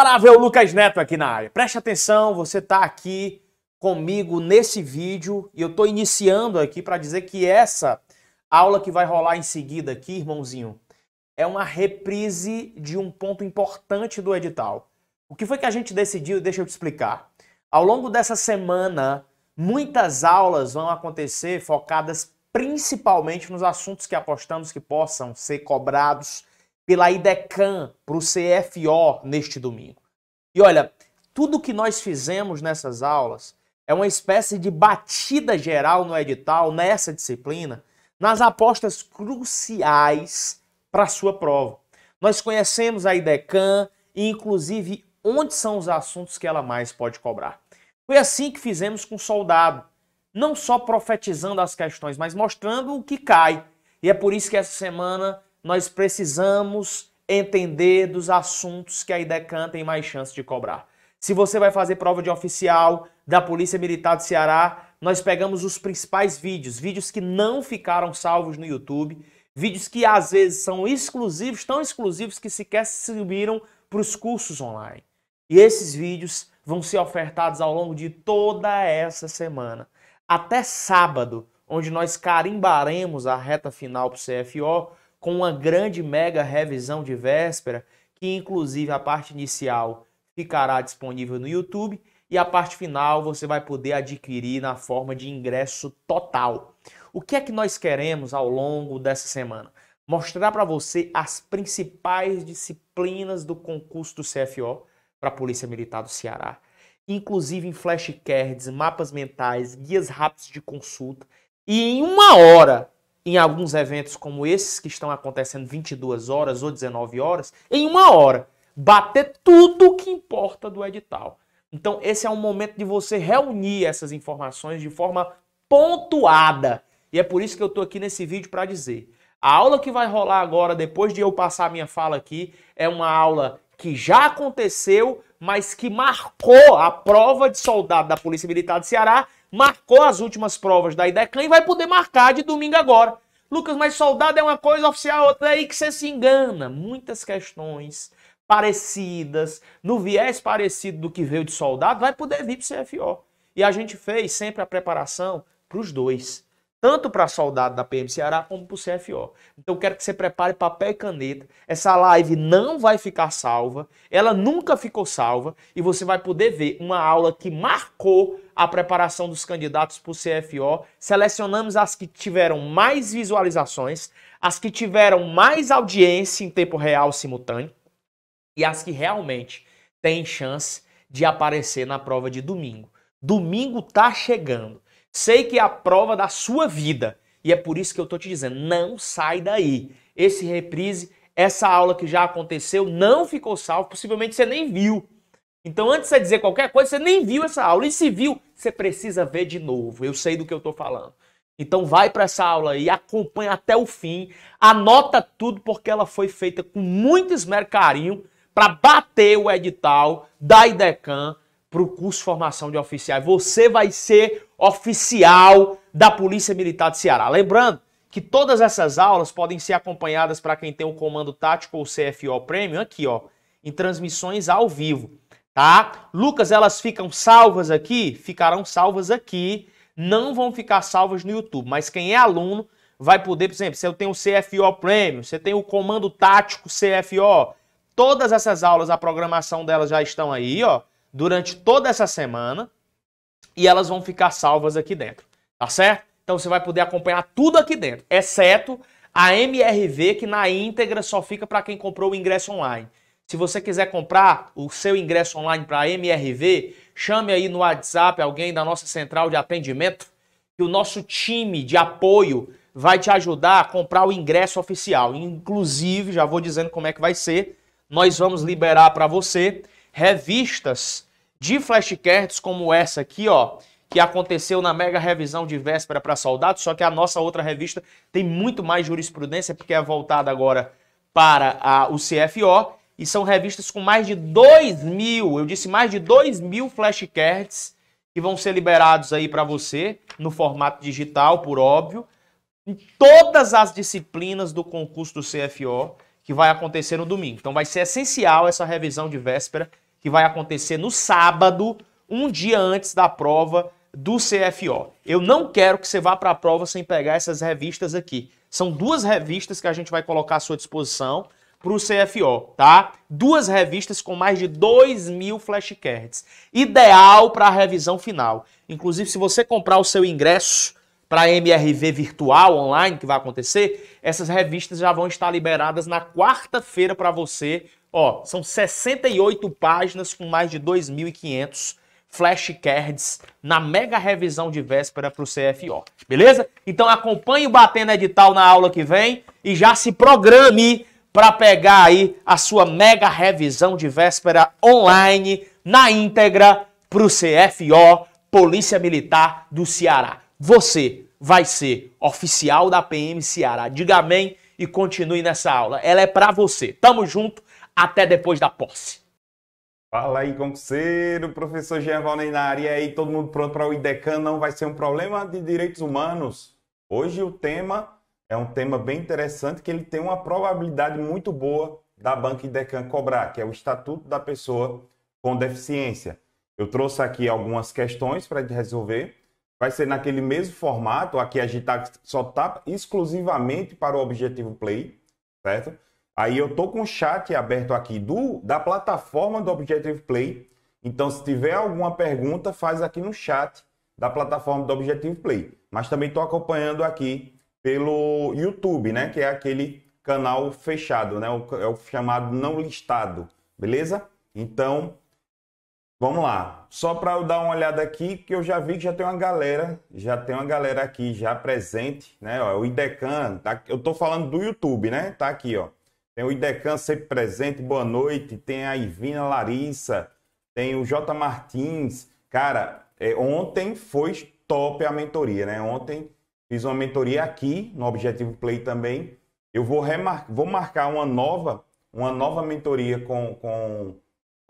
incomparável Lucas Neto aqui na área. Preste atenção, você está aqui comigo nesse vídeo e eu estou iniciando aqui para dizer que essa aula que vai rolar em seguida aqui, irmãozinho, é uma reprise de um ponto importante do edital. O que foi que a gente decidiu? Deixa eu te explicar. Ao longo dessa semana, muitas aulas vão acontecer focadas principalmente nos assuntos que apostamos que possam ser cobrados pela IDECAM, para o CFO neste domingo. E olha, tudo que nós fizemos nessas aulas é uma espécie de batida geral no edital, nessa disciplina, nas apostas cruciais para a sua prova. Nós conhecemos a IDECAM e, inclusive, onde são os assuntos que ela mais pode cobrar. Foi assim que fizemos com o soldado, não só profetizando as questões, mas mostrando o que cai. E é por isso que essa semana nós precisamos entender dos assuntos que a IDECAN tem mais chance de cobrar. Se você vai fazer prova de oficial da Polícia Militar do Ceará, nós pegamos os principais vídeos, vídeos que não ficaram salvos no YouTube, vídeos que às vezes são exclusivos, tão exclusivos que sequer subiram para os cursos online. E esses vídeos vão ser ofertados ao longo de toda essa semana, até sábado, onde nós carimbaremos a reta final para o CFO com uma grande mega revisão de véspera, que inclusive a parte inicial ficará disponível no YouTube e a parte final você vai poder adquirir na forma de ingresso total. O que é que nós queremos ao longo dessa semana? Mostrar para você as principais disciplinas do concurso do CFO para a Polícia Militar do Ceará, inclusive em flashcards, mapas mentais, guias rápidos de consulta. E em uma hora em alguns eventos como esses que estão acontecendo 22 horas ou 19 horas, em uma hora, bater tudo o que importa do edital. Então, esse é um momento de você reunir essas informações de forma pontuada. E é por isso que eu estou aqui nesse vídeo para dizer. A aula que vai rolar agora, depois de eu passar a minha fala aqui, é uma aula que já aconteceu, mas que marcou a prova de soldado da Polícia Militar do Ceará marcou as últimas provas da IDECAN e vai poder marcar de domingo agora. Lucas, mas soldado é uma coisa, oficial outra, aí que você se engana. Muitas questões parecidas, no viés parecido do que veio de soldado, vai poder vir para o CFO. E a gente fez sempre a preparação para os dois tanto para soldado da PM Ceará como para o CFO. Então eu quero que você prepare papel e caneta. Essa live não vai ficar salva, ela nunca ficou salva e você vai poder ver uma aula que marcou a preparação dos candidatos para o CFO. Selecionamos as que tiveram mais visualizações, as que tiveram mais audiência em tempo real simultâneo e as que realmente têm chance de aparecer na prova de domingo. Domingo tá chegando. Sei que é a prova da sua vida. E é por isso que eu tô te dizendo, não sai daí. Esse reprise, essa aula que já aconteceu, não ficou salvo, possivelmente você nem viu. Então, antes de você dizer qualquer coisa, você nem viu essa aula. E se viu, você precisa ver de novo. Eu sei do que eu tô falando. Então vai para essa aula e acompanha até o fim, anota tudo porque ela foi feita com muito esmero carinho para bater o edital da IDECAM para o curso formação de oficiais. Você vai ser oficial da Polícia Militar de Ceará. Lembrando que todas essas aulas podem ser acompanhadas para quem tem o comando tático ou CFO Premium aqui, ó, em transmissões ao vivo, tá? Lucas, elas ficam salvas aqui? Ficarão salvas aqui. Não vão ficar salvas no YouTube, mas quem é aluno vai poder, por exemplo, se eu tenho o CFO Premium, você tem o comando tático CFO, todas essas aulas, a programação delas já estão aí, ó durante toda essa semana e elas vão ficar salvas aqui dentro, tá certo? Então você vai poder acompanhar tudo aqui dentro, exceto a MRV que na íntegra só fica para quem comprou o ingresso online. Se você quiser comprar o seu ingresso online para a MRV, chame aí no WhatsApp alguém da nossa central de atendimento que o nosso time de apoio vai te ajudar a comprar o ingresso oficial. Inclusive, já vou dizendo como é que vai ser, nós vamos liberar para você revistas de flashcards como essa aqui, ó, que aconteceu na mega revisão de véspera para soldados, só que a nossa outra revista tem muito mais jurisprudência, porque é voltada agora para a, o CFO, e são revistas com mais de 2 mil, eu disse mais de 2 mil flashcards que vão ser liberados aí para você, no formato digital, por óbvio, em todas as disciplinas do concurso do CFO, que vai acontecer no domingo. Então vai ser essencial essa revisão de véspera que vai acontecer no sábado, um dia antes da prova do CFO. Eu não quero que você vá para a prova sem pegar essas revistas aqui. São duas revistas que a gente vai colocar à sua disposição para o CFO, tá? Duas revistas com mais de 2 mil flashcards. Ideal para a revisão final. Inclusive, se você comprar o seu ingresso para a MRV virtual online que vai acontecer, essas revistas já vão estar liberadas na quarta-feira para você. Ó, são 68 páginas com mais de 2.500 flashcards na mega revisão de véspera para o CFO, beleza? Então acompanhe o Batendo Edital na aula que vem e já se programe para pegar aí a sua mega revisão de véspera online na íntegra para o CFO Polícia Militar do Ceará. Você vai ser oficial da PM Ceará. Diga amém e continue nessa aula. Ela é para você. Tamo junto. Até depois da posse. Fala aí, concurseiro, professor Jean Valnei na área aí, todo mundo pronto para o IDECAN, não vai ser um problema de direitos humanos. Hoje o tema é um tema bem interessante que ele tem uma probabilidade muito boa da banca IDECAN cobrar, que é o Estatuto da Pessoa com Deficiência. Eu trouxe aqui algumas questões para resolver vai ser naquele mesmo formato. Aqui a gente tá, só tá exclusivamente para o Objetivo Play, certo? Aí eu tô com o chat aberto aqui do da plataforma do Objetivo Play. Então, se tiver alguma pergunta, faz aqui no chat da plataforma do Objetivo Play. Mas também estou acompanhando aqui pelo YouTube, né? Que é aquele canal fechado, né? É o chamado não listado, beleza? Então, Vamos lá, só para eu dar uma olhada aqui, que eu já vi que já tem uma galera, já tem uma galera aqui já presente, né? Ó, é o IDECAN, tá, eu tô falando do YouTube, né? Tá aqui, ó. Tem o IDECAN sempre presente, boa noite. Tem a Ivina Larissa, tem o J Martins. Cara, é, ontem foi top a mentoria, né? Ontem fiz uma mentoria aqui no Objetivo Play também. Eu vou, vou marcar uma nova, uma nova mentoria com. com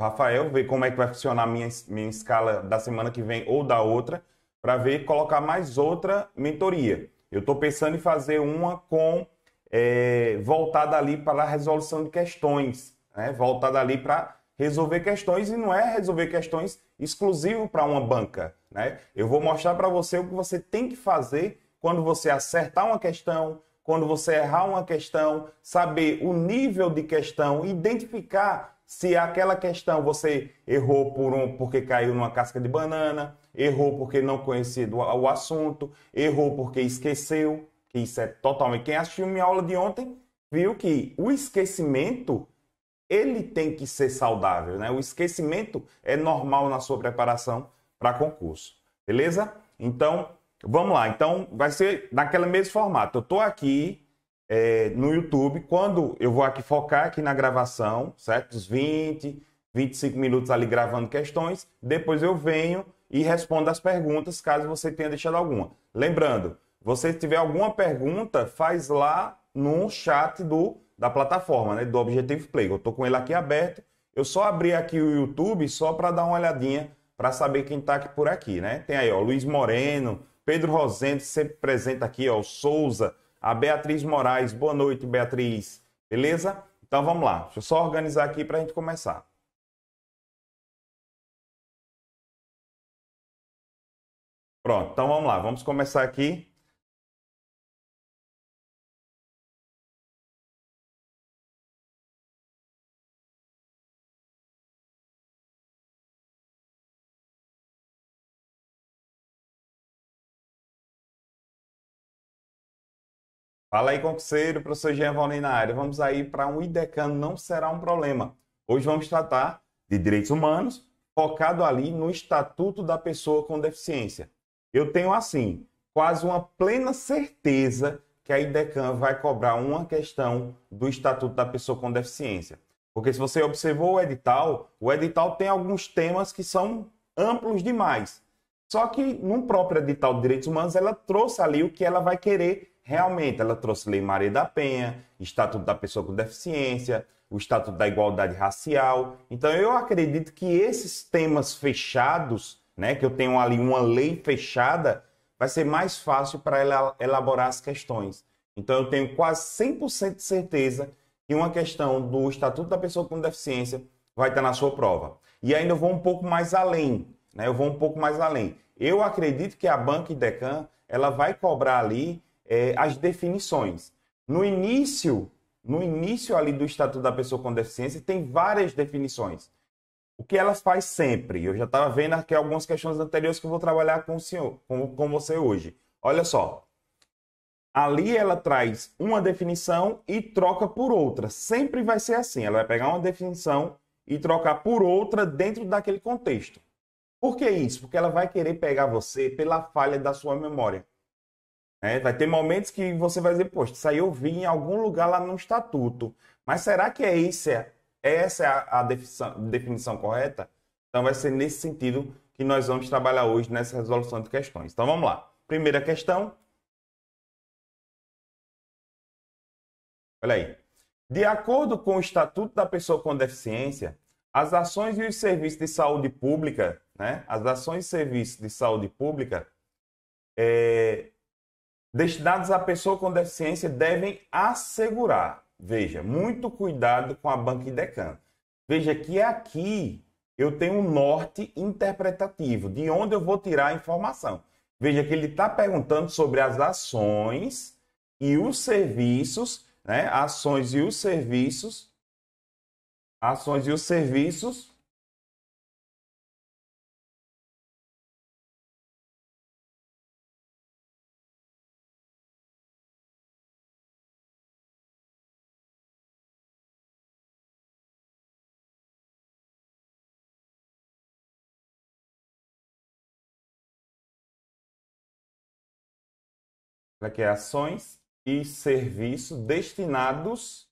Rafael, ver como é que vai funcionar a minha, minha escala da semana que vem ou da outra, para ver colocar mais outra mentoria. Eu estou pensando em fazer uma com é, voltada ali para a resolução de questões, né? voltada ali para resolver questões e não é resolver questões exclusivo para uma banca. Né? Eu vou mostrar para você o que você tem que fazer quando você acertar uma questão, quando você errar uma questão, saber o nível de questão, identificar se aquela questão você errou por um porque caiu numa casca de banana, errou porque não conhecia o assunto, errou porque esqueceu, que isso é totalmente. Quem assistiu minha aula de ontem viu que o esquecimento ele tem que ser saudável, né? O esquecimento é normal na sua preparação para concurso, beleza? Então, vamos lá. Então, vai ser naquele mesmo formato. Eu estou aqui é, no YouTube, quando eu vou aqui focar aqui na gravação, certo? Os 20, 25 minutos ali gravando questões, depois eu venho e respondo as perguntas, caso você tenha deixado alguma. Lembrando, você tiver alguma pergunta, faz lá no chat do da plataforma, né, do Objetivo Play. Eu tô com ele aqui aberto. Eu só abri aqui o YouTube só para dar uma olhadinha para saber quem tá aqui por aqui, né? Tem aí, ó, Luiz Moreno, Pedro Rosendo sempre presente aqui, ó, o Souza, a Beatriz Moraes. Boa noite, Beatriz. Beleza? Então vamos lá. Deixa eu só organizar aqui para a gente começar. Pronto, então vamos lá. Vamos começar aqui Fala aí, concurseiro, professor Jean Valnei na área. Vamos aí para um IDECAN não será um problema. Hoje vamos tratar de direitos humanos, focado ali no Estatuto da Pessoa com Deficiência. Eu tenho, assim, quase uma plena certeza que a IDECAN vai cobrar uma questão do Estatuto da Pessoa com Deficiência. Porque se você observou o edital, o edital tem alguns temas que são amplos demais. Só que no próprio edital de direitos humanos, ela trouxe ali o que ela vai querer realmente ela trouxe Lei Maria da Penha, Estatuto da Pessoa com Deficiência, o Estatuto da Igualdade Racial. Então eu acredito que esses temas fechados, né, que eu tenho ali uma lei fechada, vai ser mais fácil para ela elaborar as questões. Então eu tenho quase 100% de certeza que uma questão do Estatuto da Pessoa com Deficiência vai estar na sua prova. E ainda eu vou um pouco mais além, né? Eu vou um pouco mais além. Eu acredito que a banca Idecan, ela vai cobrar ali é, as definições. No início, no início ali do Estatuto da Pessoa com Deficiência, tem várias definições. O que elas faz sempre? Eu já estava vendo aqui algumas questões anteriores que eu vou trabalhar com o senhor, com, com você hoje. Olha só. Ali ela traz uma definição e troca por outra. Sempre vai ser assim. Ela vai pegar uma definição e trocar por outra dentro daquele contexto. Por que isso? Porque ela vai querer pegar você pela falha da sua memória. Né? vai ter momentos que você vai dizer, poxa, isso aí eu vi em algum lugar lá no estatuto. Mas será que é isso? É, é essa é a, a definição, definição, correta? Então vai ser nesse sentido que nós vamos trabalhar hoje nessa resolução de questões. Então vamos lá. Primeira questão. Olha aí. De acordo com o Estatuto da Pessoa com Deficiência, as ações e os serviços de saúde pública, né? As ações e serviços de saúde pública é, destinados à pessoa com deficiência devem assegurar. Veja, muito cuidado com a banca e decan. Veja que é aqui eu tenho um norte interpretativo, de onde eu vou tirar a informação. Veja que ele está perguntando sobre as ações e os serviços, né? Ações e os serviços, ações e os serviços É que é ações e serviços destinados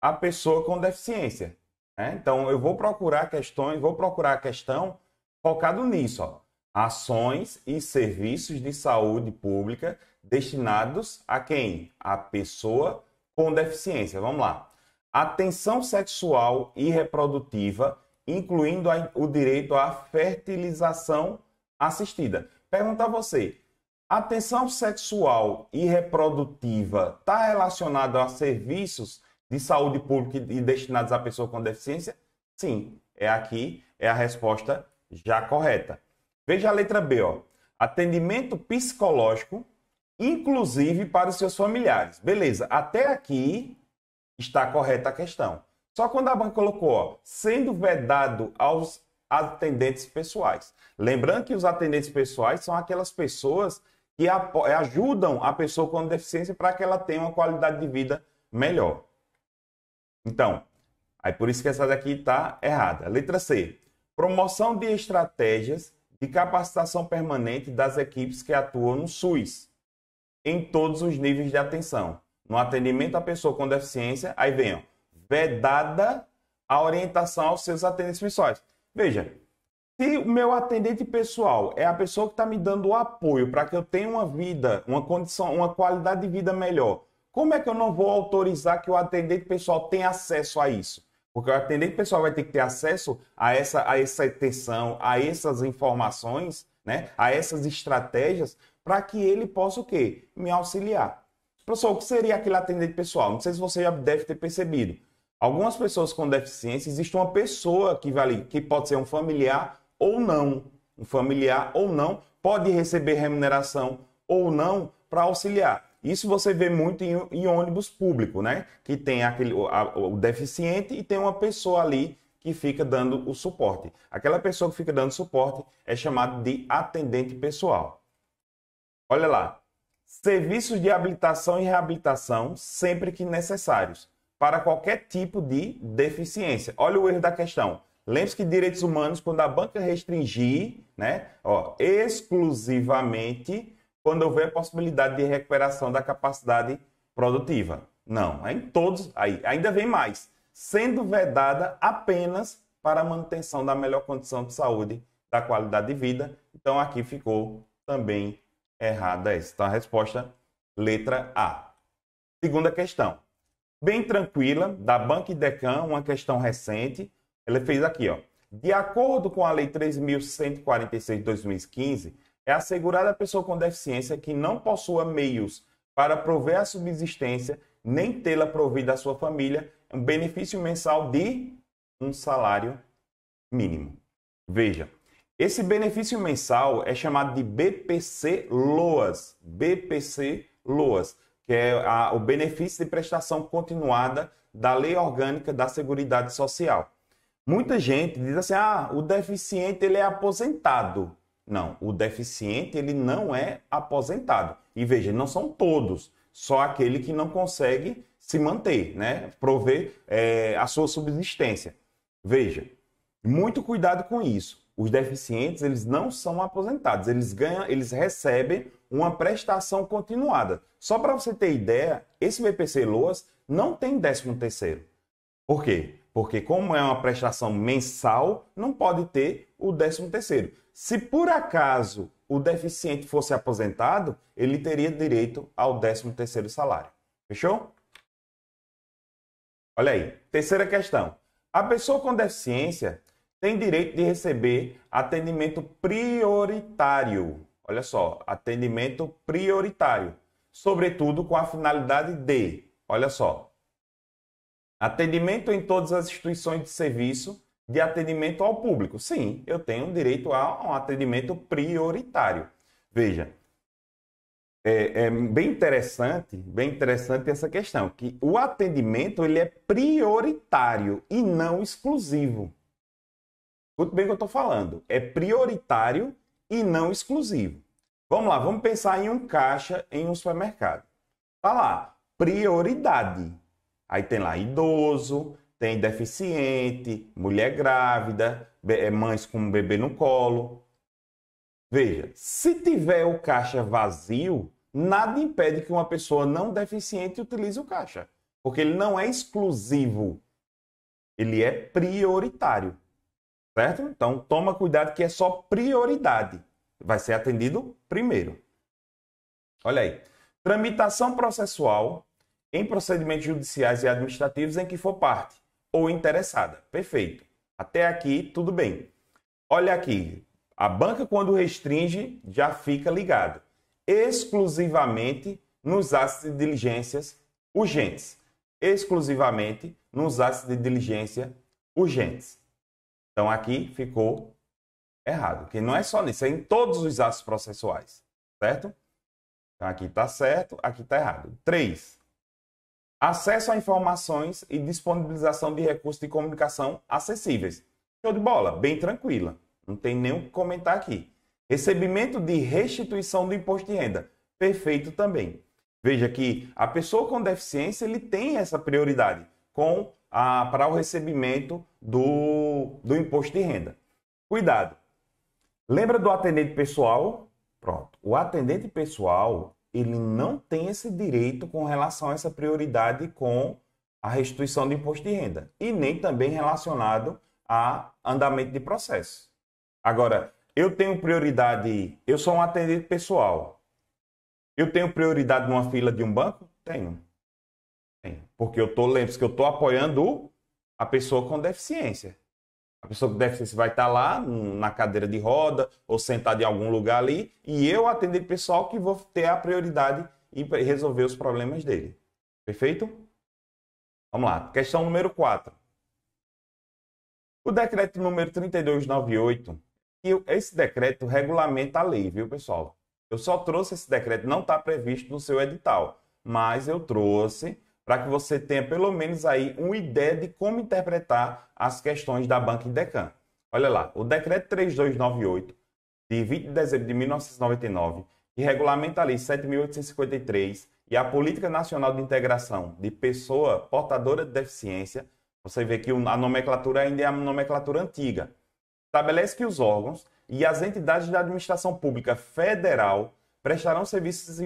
à pessoa com deficiência. Né? Então, eu vou procurar questões, vou procurar a questão focado nisso, ó. ações e serviços de saúde pública destinados a quem? A pessoa com deficiência. Vamos lá. Atenção sexual e reprodutiva, incluindo o direito à fertilização assistida. Pergunta a você, a tensão sexual e reprodutiva está relacionada a serviços de saúde pública e destinados à pessoa com deficiência? Sim, é aqui, é a resposta já correta. Veja a letra B, ó. Atendimento psicológico, inclusive para os seus familiares. Beleza, até aqui está correta a questão. Só quando a banca colocou, ó, sendo vedado aos atendentes pessoais. Lembrando que os atendentes pessoais são aquelas pessoas que eh, ajudam a pessoa com deficiência para que ela tenha uma qualidade de vida melhor. Então, aí por isso que essa daqui está errada. Letra C. Promoção de estratégias de capacitação permanente das equipes que atuam no SUS em todos os níveis de atenção. No atendimento à pessoa com deficiência, aí vem, ó, vedada a orientação aos seus atendentes pessoais. Veja, se o meu atendente pessoal é a pessoa que está me dando o apoio para que eu tenha uma vida, uma condição, uma qualidade de vida melhor, como é que eu não vou autorizar que o atendente pessoal tenha acesso a isso? Porque o atendente pessoal vai ter que ter acesso a essa, a essa atenção, a essas informações, né? a essas estratégias, para que ele possa o quê? Me auxiliar. Professor, o que seria aquele atendente pessoal? Não sei se você já deve ter percebido. Algumas pessoas com deficiência, existe uma pessoa que, vai ali, que pode ser um familiar ou não, um familiar ou não, pode receber remuneração ou não para auxiliar. Isso você vê muito em, em, ônibus público, né? Que tem aquele, o, a, o, deficiente e tem uma pessoa ali que fica dando o suporte. Aquela pessoa que fica dando suporte é chamada de atendente pessoal. Olha lá. Serviços de habilitação e reabilitação sempre que necessários, para qualquer tipo de deficiência. Olha o erro da questão. Lembre-se que direitos humanos, quando a banca restringir, né, ó, exclusivamente quando houver possibilidade de recuperação da capacidade produtiva. Não, é em todos. Aí, ainda vem mais. Sendo vedada apenas para a manutenção da melhor condição de saúde, da qualidade de vida. Então aqui ficou também errada essa. Então a resposta, letra A. Segunda questão. Bem tranquila, da Banca Decan, uma questão recente. Ele fez aqui, ó. De acordo com a Lei 3.146 de 2015, é assegurada a pessoa com deficiência que não possua meios para prover a subsistência nem tê-la provida à sua família um benefício mensal de um salário mínimo. Veja, esse benefício mensal é chamado de BPC LOAS, BPC LOAS, que é a, o benefício de prestação continuada da Lei Orgânica da Seguridade Social. Muita gente diz assim: ah, o deficiente ele é aposentado. Não, o deficiente ele não é aposentado. E veja, não são todos, só aquele que não consegue se manter, né? Prover é, a sua subsistência. Veja, muito cuidado com isso. Os deficientes eles não são aposentados, eles ganham, eles recebem uma prestação continuada. Só para você ter ideia, esse VPC Loas não tem 13 terceiro. Por quê? Porque como é uma prestação mensal, não pode ter o 13 terceiro. Se por acaso o deficiente fosse aposentado, ele teria direito ao 13 terceiro salário. Fechou? Olha aí, terceira questão. A pessoa com deficiência tem direito de receber atendimento prioritário. Olha só, atendimento prioritário, sobretudo com a finalidade de, olha só, Atendimento em todas as instituições de serviço de atendimento ao público. Sim, eu tenho direito a um atendimento prioritário. Veja, é, é, bem interessante, bem interessante essa questão, que o atendimento ele é prioritário e não exclusivo. Muito bem o que eu estou falando. É prioritário e não exclusivo. Vamos lá, vamos pensar em um caixa em um supermercado. Está lá, prioridade. Aí tem lá idoso, tem deficiente, mulher grávida, eh, mães com um bebê no colo. Veja, se tiver o caixa vazio, nada impede que uma pessoa não deficiente utilize o caixa, porque ele não é exclusivo, ele é prioritário. Certo? Então toma cuidado que é só prioridade. Vai ser atendido primeiro. Olha aí. Tramitação processual em procedimentos judiciais e administrativos em que for parte ou interessada. Perfeito. Até aqui, tudo bem. Olha aqui, a banca, quando restringe, já fica ligada exclusivamente nos atos de diligências urgentes. Exclusivamente nos atos de diligência urgentes. Então aqui ficou errado, que não é só nisso, é em todos os atos processuais, certo? Então aqui está certo, aqui está errado. Três acesso a informações e disponibilização de recursos de comunicação acessíveis. Show de bola, bem tranquila. Não tem nem o que comentar aqui. Recebimento de restituição do imposto de renda. Perfeito também. Veja que a pessoa com deficiência ele tem essa prioridade com a, para o recebimento do, do imposto de renda. Cuidado. Lembra do atendente pessoal? Pronto. O atendente pessoal ele não tem esse direito com relação a essa prioridade com a restituição do imposto de renda e nem também relacionado a andamento de processo. Agora, eu tenho prioridade, eu sou um atendente pessoal. Eu tenho prioridade numa fila de um banco? Tenho. Tenho. Porque eu tô, lembre-se que eu estou apoiando a pessoa com deficiência. A pessoa com deficiência vai estar lá na cadeira de roda ou sentada em algum lugar ali e eu atender o pessoal que vou ter a prioridade e resolver os problemas dele. Perfeito? Vamos lá. Questão número 4. O decreto número 3298, e esse decreto regulamenta a lei, viu, pessoal? Eu só trouxe esse decreto, não está previsto no seu edital, mas eu trouxe para que você tenha pelo menos aí uma ideia de como interpretar as questões da banca Indecan. Olha lá, o decreto 3298 de 20 de dezembro de 1999, que regulamenta a lei 7853 e a política nacional de integração de pessoa portadora de deficiência, você vê que a nomenclatura ainda é a nomenclatura antiga. Estabelece que os órgãos e as entidades da administração pública federal prestarão serviços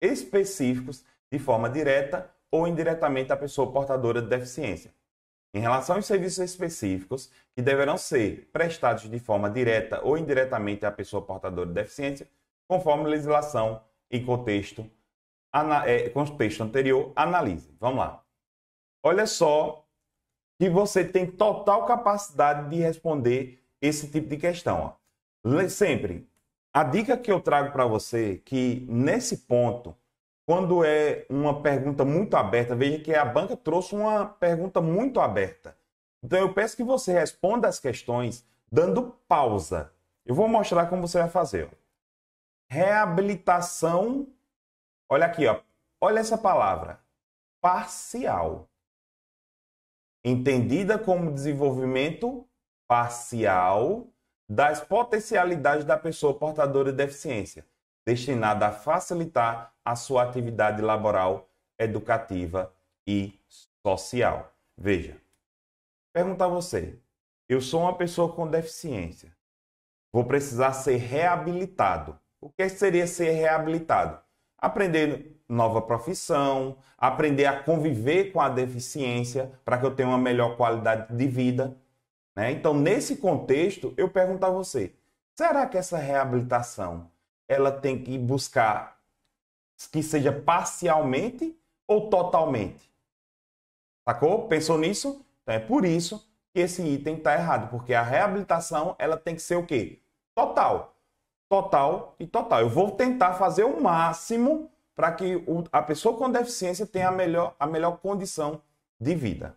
específicos de forma direta ou indiretamente à pessoa portadora de deficiência. Em relação aos serviços específicos que deverão ser prestados de forma direta ou indiretamente à pessoa portadora de deficiência, conforme a legislação e contexto, ana, é, contexto anterior, analise. Vamos lá. Olha só que você tem total capacidade de responder esse tipo de questão. Ó. Sempre, a dica que eu trago para você, é que nesse ponto, quando é uma pergunta muito aberta, veja que a banca trouxe uma pergunta muito aberta. Então eu peço que você responda as questões dando pausa. Eu vou mostrar como você vai fazer. Reabilitação. Olha aqui, ó. Olha essa palavra. Parcial. Entendida como desenvolvimento parcial das potencialidades da pessoa portadora de deficiência destinada a facilitar a sua atividade laboral, educativa e social. Veja, perguntar a você: eu sou uma pessoa com deficiência, vou precisar ser reabilitado. O é que seria ser reabilitado? Aprender nova profissão, aprender a conviver com a deficiência para que eu tenha uma melhor qualidade de vida. Né? Então, nesse contexto, eu pergunto a você: será que essa reabilitação ela tem que buscar que seja parcialmente ou totalmente. Sacou? Pensou nisso? Então é por isso que esse item está errado, porque a reabilitação ela tem que ser o quê? Total. Total e total. Eu vou tentar fazer o máximo para que a pessoa com deficiência tenha a melhor, a melhor condição de vida.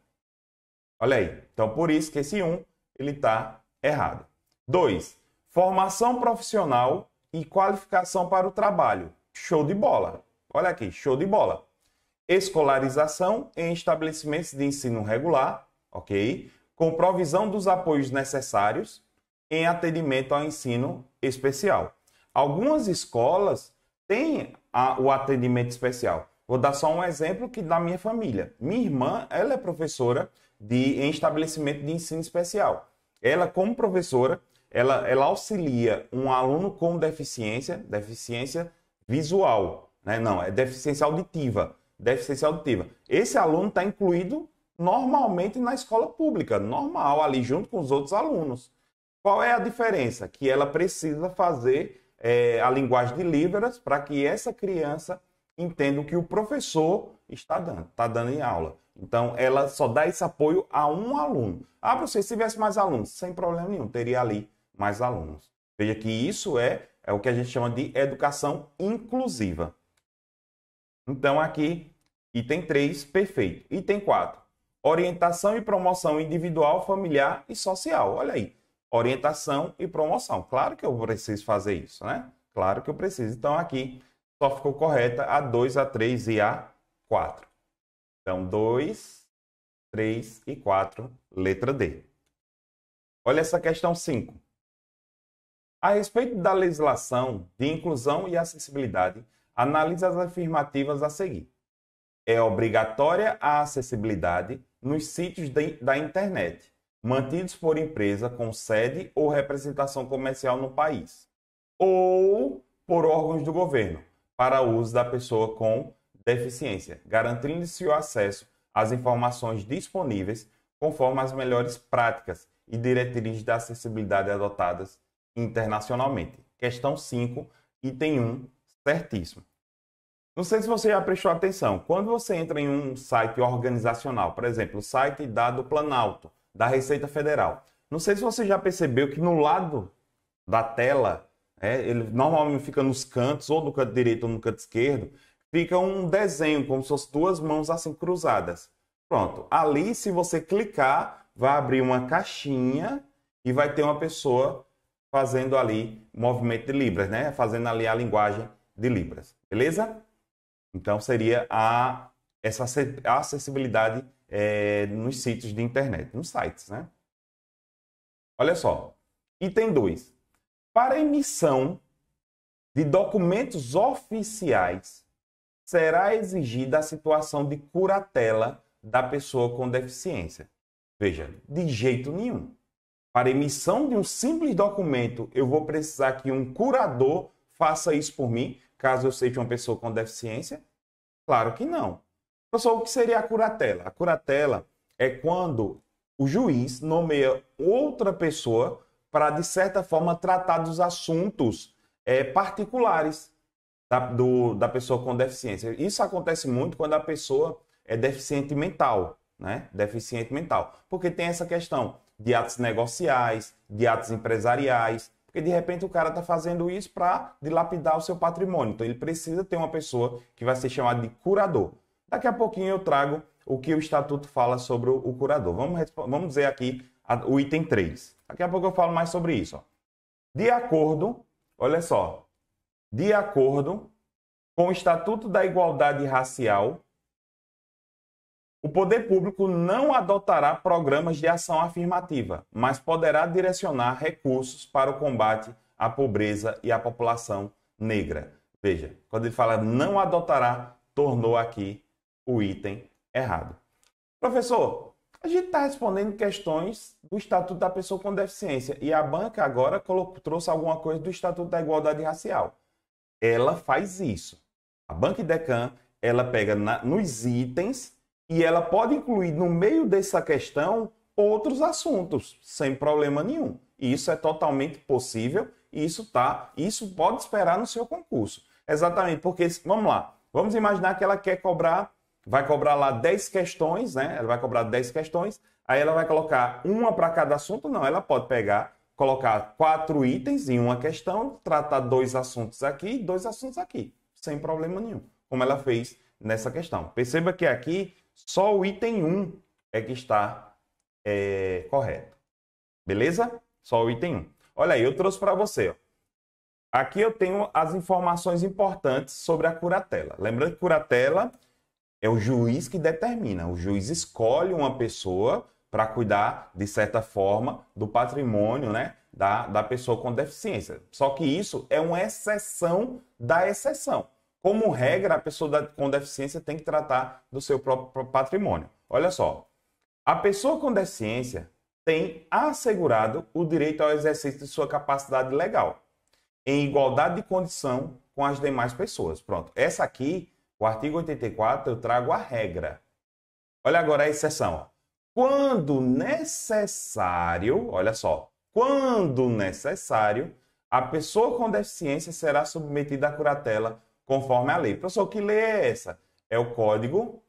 Olha aí. Então, por isso que esse 1 um, ele está errado. 2. Formação profissional e qualificação para o trabalho. Show de bola. Olha aqui, show de bola. Escolarização em estabelecimentos de ensino regular, ok? Com provisão dos apoios necessários em atendimento ao ensino especial. Algumas escolas têm a, o atendimento especial. Vou dar só um exemplo que da minha família. Minha irmã, ela é professora de, em estabelecimento de ensino especial. Ela, como professora, ela, ela auxilia um aluno com deficiência, deficiência visual, né? não, é deficiência auditiva, deficiência auditiva. Esse aluno está incluído normalmente na escola pública, normal, ali junto com os outros alunos. Qual é a diferença? Que ela precisa fazer é, a linguagem de Libras para que essa criança entenda o que o professor está dando, está dando em aula. Então, ela só dá esse apoio a um aluno. Ah, professor, se tivesse mais alunos, sem problema nenhum, teria ali mais alunos. Veja que isso é, é o que a gente chama de educação inclusiva. Então, aqui, item 3, perfeito. Item 4, orientação e promoção individual, familiar e social. Olha aí, orientação e promoção. Claro que eu preciso fazer isso, né? Claro que eu preciso. Então, aqui só ficou correta a 2, a 3 e a 4. Então, 2, 3 e 4, letra D. Olha essa questão 5. A respeito da legislação de inclusão e acessibilidade, analise as afirmativas a seguir. É obrigatória a acessibilidade nos sítios de, da internet, mantidos por empresa com sede ou representação comercial no país, ou por órgãos do governo, para uso da pessoa com deficiência, garantindo-se o acesso às informações disponíveis conforme as melhores práticas e diretrizes da acessibilidade adotadas internacionalmente. Questão 5, item 1, certíssimo. Não sei se você já prestou atenção. Quando você entra em um site organizacional, por exemplo, o site da do Planalto, da Receita Federal, não sei se você já percebeu que no lado da tela, é, ele normalmente fica nos cantos, ou no canto direito ou no canto esquerdo, fica um desenho, como se fossem duas mãos assim cruzadas. Pronto. Ali, se você clicar, vai abrir uma caixinha e vai ter uma pessoa fazendo ali movimento de Libras, né? Fazendo ali a linguagem de Libras, beleza? Então seria a, essa acessibilidade é, nos sítios de internet, nos sites, né? Olha só, item 2. Para emissão de documentos oficiais, será exigida a situação de curatela da pessoa com deficiência. Veja, de jeito nenhum. Para emissão de um simples documento, eu vou precisar que um curador faça isso por mim, caso eu seja uma pessoa com deficiência? Claro que não. Professor, o que seria a curatela? A curatela é quando o juiz nomeia outra pessoa para, de certa forma, tratar dos assuntos é, particulares da, do, da pessoa com deficiência. Isso acontece muito quando a pessoa é deficiente mental, né? Deficiente mental. Porque tem essa questão de atos negociais, de atos empresariais, porque de repente o cara está fazendo isso para dilapidar o seu patrimônio. Então ele precisa ter uma pessoa que vai ser chamada de curador. Daqui a pouquinho eu trago o que o estatuto fala sobre o curador. Vamos, vamos dizer aqui o item 3. Daqui a pouco eu falo mais sobre isso. Ó. De acordo, olha só, de acordo com o Estatuto da Igualdade Racial, o poder público não adotará programas de ação afirmativa, mas poderá direcionar recursos para o combate à pobreza e à população negra. Veja, quando ele fala não adotará, tornou aqui o item errado. Professor, a gente está respondendo questões do Estatuto da Pessoa com Deficiência e a banca agora colocou, trouxe alguma coisa do Estatuto da Igualdade Racial. Ela faz isso. A banca Decan, ela pega na, nos itens e ela pode incluir no meio dessa questão outros assuntos, sem problema nenhum. E isso é totalmente possível, e isso tá, isso pode esperar no seu concurso. Exatamente, porque vamos lá, vamos imaginar que ela quer cobrar, vai cobrar lá 10 questões, né? Ela vai cobrar 10 questões, aí ela vai colocar uma para cada assunto, não, ela pode pegar colocar quatro itens em uma questão, tratar dois assuntos aqui dois assuntos aqui, sem problema nenhum, como ela fez nessa questão. Perceba que aqui só o item 1 é que está é, correto. Beleza? Só o item 1. Olha aí, eu trouxe para você. Ó. Aqui eu tenho as informações importantes sobre a curatela. Lembrando que curatela é o juiz que determina. O juiz escolhe uma pessoa para cuidar, de certa forma, do patrimônio né, da, da pessoa com deficiência. Só que isso é uma exceção da exceção. Como regra, a pessoa com deficiência tem que tratar do seu próprio patrimônio. Olha só, a pessoa com deficiência tem assegurado o direito ao exercício de sua capacidade legal, em igualdade de condição com as demais pessoas. Pronto, essa aqui, o artigo 84, eu trago a regra. Olha agora a exceção. Quando necessário, olha só, quando necessário, a pessoa com deficiência será submetida à curatela conforme a lei. Professor, que lei é essa? É o Código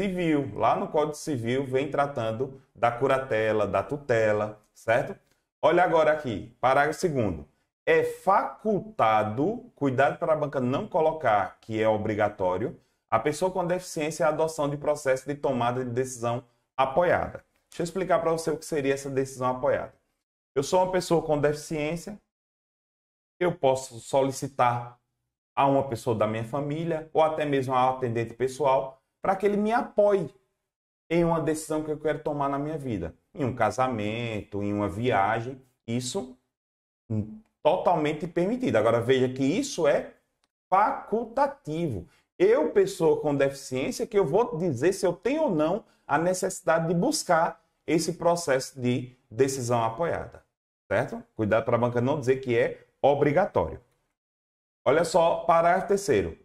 Civil. Lá no Código Civil vem tratando da curatela, da tutela, certo? Olha agora aqui, parágrafo 2 é facultado, cuidado para a banca não colocar que é obrigatório, a pessoa com deficiência a adoção de processo de tomada de decisão apoiada. Deixa eu explicar para você o que seria essa decisão apoiada. Eu sou uma pessoa com deficiência, eu posso solicitar a uma pessoa da minha família ou até mesmo a um atendente pessoal para que ele me apoie em uma decisão que eu quero tomar na minha vida, em um casamento, em uma viagem, isso totalmente permitido. Agora veja que isso é facultativo. Eu, pessoa com deficiência, que eu vou dizer se eu tenho ou não a necessidade de buscar esse processo de decisão apoiada, certo? Cuidado para a banca não dizer que é obrigatório. Olha só, parágrafo terceiro.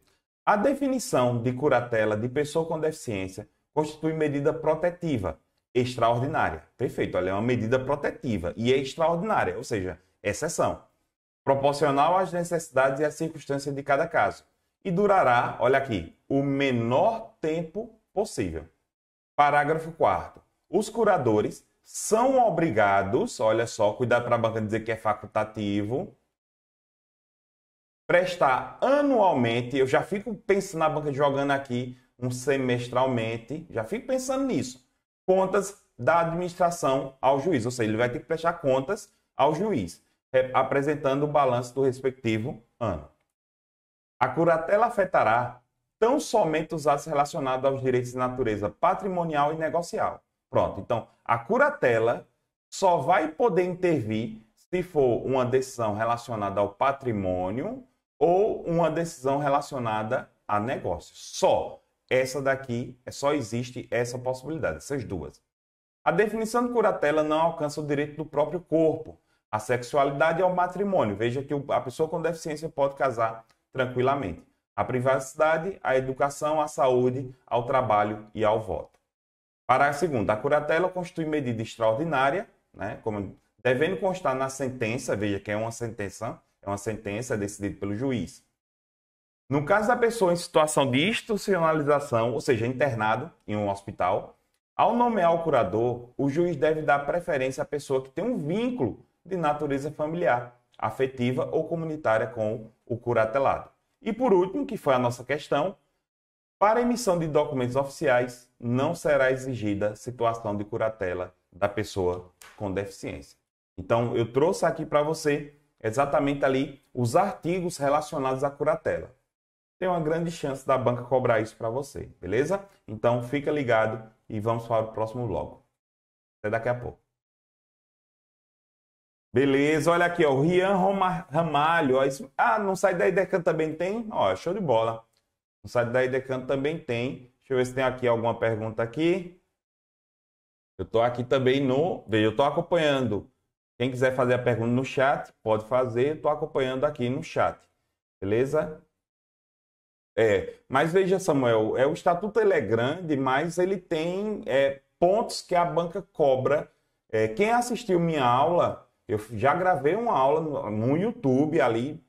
A definição de curatela de pessoa com deficiência constitui medida protetiva extraordinária. Perfeito, olha, é uma medida protetiva e é extraordinária, ou seja, exceção. Proporcional às necessidades e às circunstâncias de cada caso. E durará, olha aqui, o menor tempo possível. Parágrafo 4. Os curadores são obrigados, olha só, cuidado para a banca dizer que é facultativo, prestar anualmente, eu já fico pensando na banca jogando aqui um semestralmente, já fico pensando nisso. Contas da administração ao juiz, ou seja, ele vai ter que prestar contas ao juiz, é, apresentando o balanço do respectivo ano. A curatela afetará tão somente os atos relacionados aos direitos de natureza patrimonial e negocial. Pronto, então a curatela só vai poder intervir se for uma decisão relacionada ao patrimônio ou uma decisão relacionada a negócios. Só essa daqui, é só existe essa possibilidade, essas duas. A definição de curatela não alcança o direito do próprio corpo, a sexualidade e é ao matrimônio. Veja que a pessoa com deficiência pode casar tranquilamente. A privacidade, a educação, a saúde, ao trabalho e ao voto. Para a segunda, a curatela constitui medida extraordinária, né, como devendo constar na sentença, veja que é uma sentença é uma sentença decidida pelo juiz. No caso da pessoa em situação de institucionalização, ou seja, internado em um hospital, ao nomear o curador, o juiz deve dar preferência à pessoa que tem um vínculo de natureza familiar, afetiva ou comunitária com o curatelado. E por último, que foi a nossa questão, para emissão de documentos oficiais não será exigida situação de curatela da pessoa com deficiência. Então, eu trouxe aqui para você exatamente ali os artigos relacionados à curatela. Tem uma grande chance da banca cobrar isso para você, beleza? Então fica ligado e vamos para o próximo bloco. Até daqui a pouco. Beleza, olha aqui, ó, o Rian Ramalho. Ó, isso... Ah, não sai da Idecan também tem? Ó, show de bola. No sai da Idecan também tem. Deixa eu ver se tem aqui alguma pergunta aqui. Eu estou aqui também no. Veja, eu estou acompanhando quem quiser fazer a pergunta no chat, pode fazer. Estou acompanhando aqui no chat. Beleza? É, mas veja, Samuel, é, o estatuto ele é grande, mas ele tem é, pontos que a banca cobra. É, quem assistiu minha aula, eu já gravei uma aula no, no YouTube ali,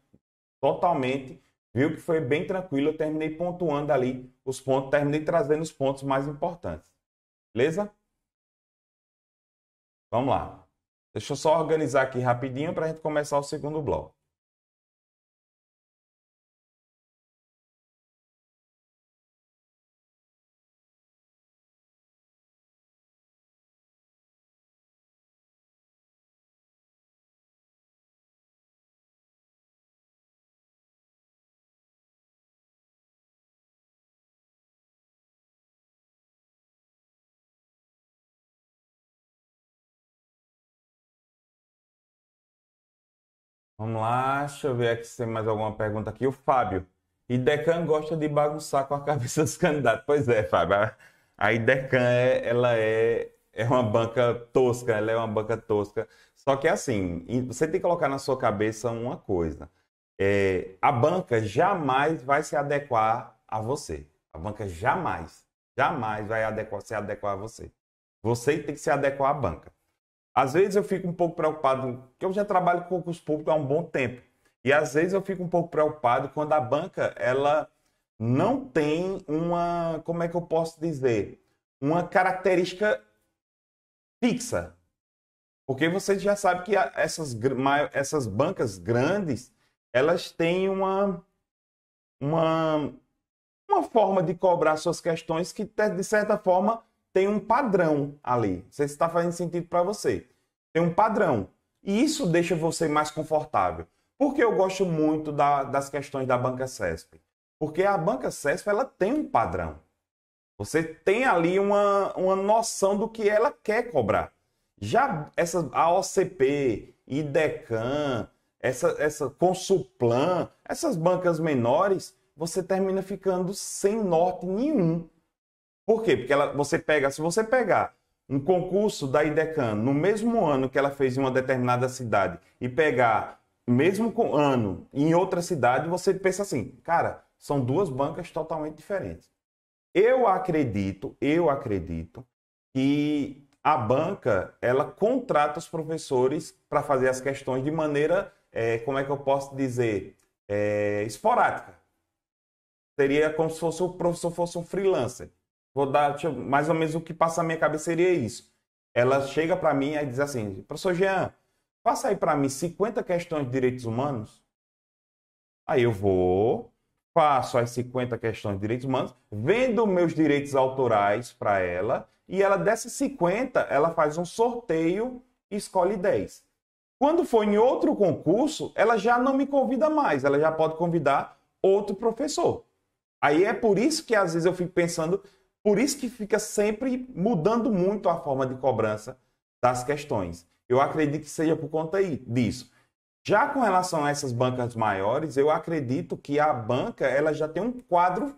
totalmente, viu que foi bem tranquilo. Eu terminei pontuando ali os pontos, terminei trazendo os pontos mais importantes. Beleza? Vamos lá. Deixa eu só organizar aqui rapidinho para a gente começar o segundo bloco. Vamos lá, deixa eu ver aqui se tem mais alguma pergunta aqui. O Fábio. E Decan gosta de bagunçar com a cabeça dos candidatos. Pois é, Fábio. A Idecan é, ela é, é uma banca tosca, ela é uma banca tosca. Só que assim, você tem que colocar na sua cabeça uma coisa. É, a banca jamais vai se adequar a você. A banca jamais, jamais vai adequar, se adequar a você. Você tem que se adequar à banca. Às vezes eu fico um pouco preocupado, que eu já trabalho com concurso público há um bom tempo. E às vezes eu fico um pouco preocupado quando a banca ela não tem uma, como é que eu posso dizer, uma característica fixa. Porque você já sabe que essas, essas bancas grandes, elas têm uma, uma, uma forma de cobrar suas questões que, de certa forma, tem um padrão ali. Não sei se está fazendo sentido para você. Tem um padrão. E isso deixa você mais confortável. Por que eu gosto muito da, das questões da banca CESP? Porque a banca CESP ela tem um padrão. Você tem ali uma, uma noção do que ela quer cobrar. Já essa, a OCP, IDECAN, essa, essa Consulplan, essas bancas menores, você termina ficando sem norte nenhum. Por quê? Porque ela, você pega, se você pegar um concurso da IDECAN no mesmo ano que ela fez em uma determinada cidade e pegar mesmo com ano em outra cidade, você pensa assim, cara, são duas bancas totalmente diferentes. Eu acredito, eu acredito que a banca ela contrata os professores para fazer as questões de maneira, é, como é que eu posso dizer, é, esporádica. Seria como se fosse, o professor fosse um freelancer. Vou dar mais ou menos o que passa na minha cabeça seria isso. Ela chega para mim e diz assim: professor Jean, passa aí para mim 50 questões de direitos humanos. Aí eu vou, faço as 50 questões de direitos humanos, vendo meus direitos autorais para ela, e ela dessas 50, ela faz um sorteio e escolhe 10. Quando for em outro concurso, ela já não me convida mais, ela já pode convidar outro professor. Aí é por isso que às vezes eu fico pensando por isso que fica sempre mudando muito a forma de cobrança das questões. Eu acredito que seja por conta disso. Já com relação a essas bancas maiores, eu acredito que a banca ela já tem um quadro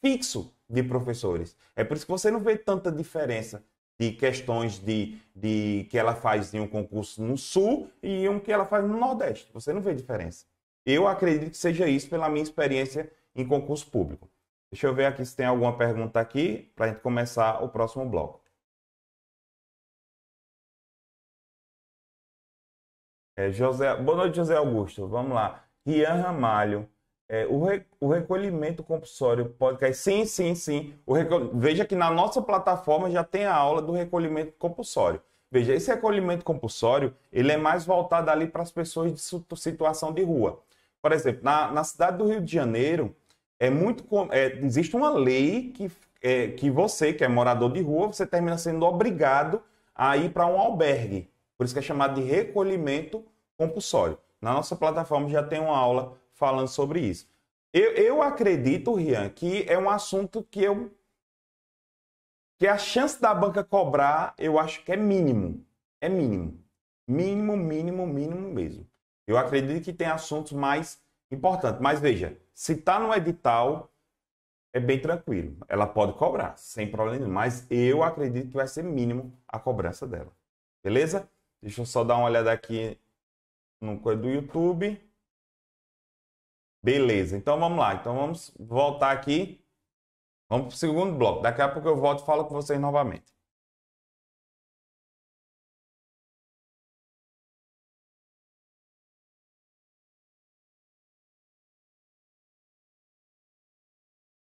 fixo de professores. É por isso que você não vê tanta diferença de questões de, de que ela faz em um concurso no Sul e um que ela faz no Nordeste. Você não vê diferença. Eu acredito que seja isso pela minha experiência em concurso público. Deixa eu ver aqui se tem alguma pergunta aqui para a gente começar o próximo bloco. É, José, boa noite, José Augusto. Vamos lá. Rian Ramalho. É, o, re... o, recolhimento compulsório pode cair? Sim, sim, sim. Recol... Veja que na nossa plataforma já tem a aula do recolhimento compulsório. Veja, esse recolhimento compulsório, ele é mais voltado ali para as pessoas de situação de rua. Por exemplo, na, na cidade do Rio de Janeiro, é muito é, existe uma lei que, é, que você, que é morador de rua, você termina sendo obrigado a ir para um albergue. Por isso que é chamado de recolhimento compulsório. Na nossa plataforma já tem uma aula falando sobre isso. Eu, eu acredito, Rian, que é um assunto que eu que a chance da banca cobrar, eu acho que é mínimo. É mínimo. Mínimo, mínimo, mínimo mesmo. Eu acredito que tem assuntos mais importante. Mas veja, se está no edital, é bem tranquilo. Ela pode cobrar, sem problema nenhum. Mas eu acredito que vai ser mínimo a cobrança dela. Beleza? Deixa eu só dar uma olhada aqui no coisa do YouTube. Beleza, então vamos lá. Então vamos voltar aqui. Vamos para o segundo bloco. Daqui a pouco eu volto e falo com vocês novamente.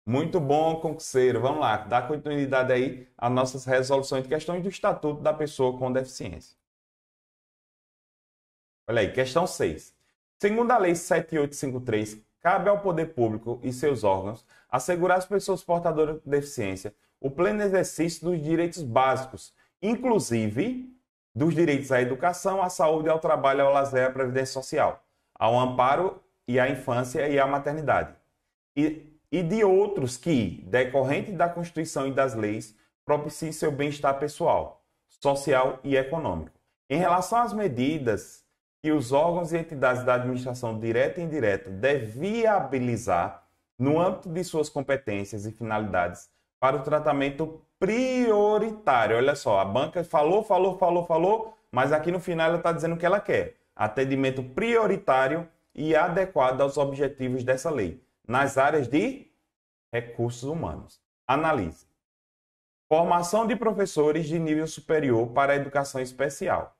Muito bom, concurseiro. Vamos lá, dá continuidade aí às nossas resoluções de questões do Estatuto da Pessoa com Deficiência. Olha aí, questão 6. Segundo a Lei 7853, cabe ao poder público e seus órgãos assegurar às pessoas portadoras de deficiência o pleno exercício dos direitos básicos, inclusive dos direitos à educação, à saúde, ao trabalho, ao lazer, à previdência social, ao amparo e à infância e à maternidade. E e de outros que, decorrente da Constituição e das leis, propiciem seu bem-estar pessoal, social e econômico. Em relação às medidas que os órgãos e entidades da administração direta e indireta devem habilizar no âmbito de suas competências e finalidades para o tratamento prioritário. Olha só, a banca falou, falou, falou, falou, mas aqui no final ela está dizendo o que ela quer: atendimento prioritário e adequado aos objetivos dessa lei nas áreas de recursos humanos. Analise. Formação de professores de nível superior para a educação especial.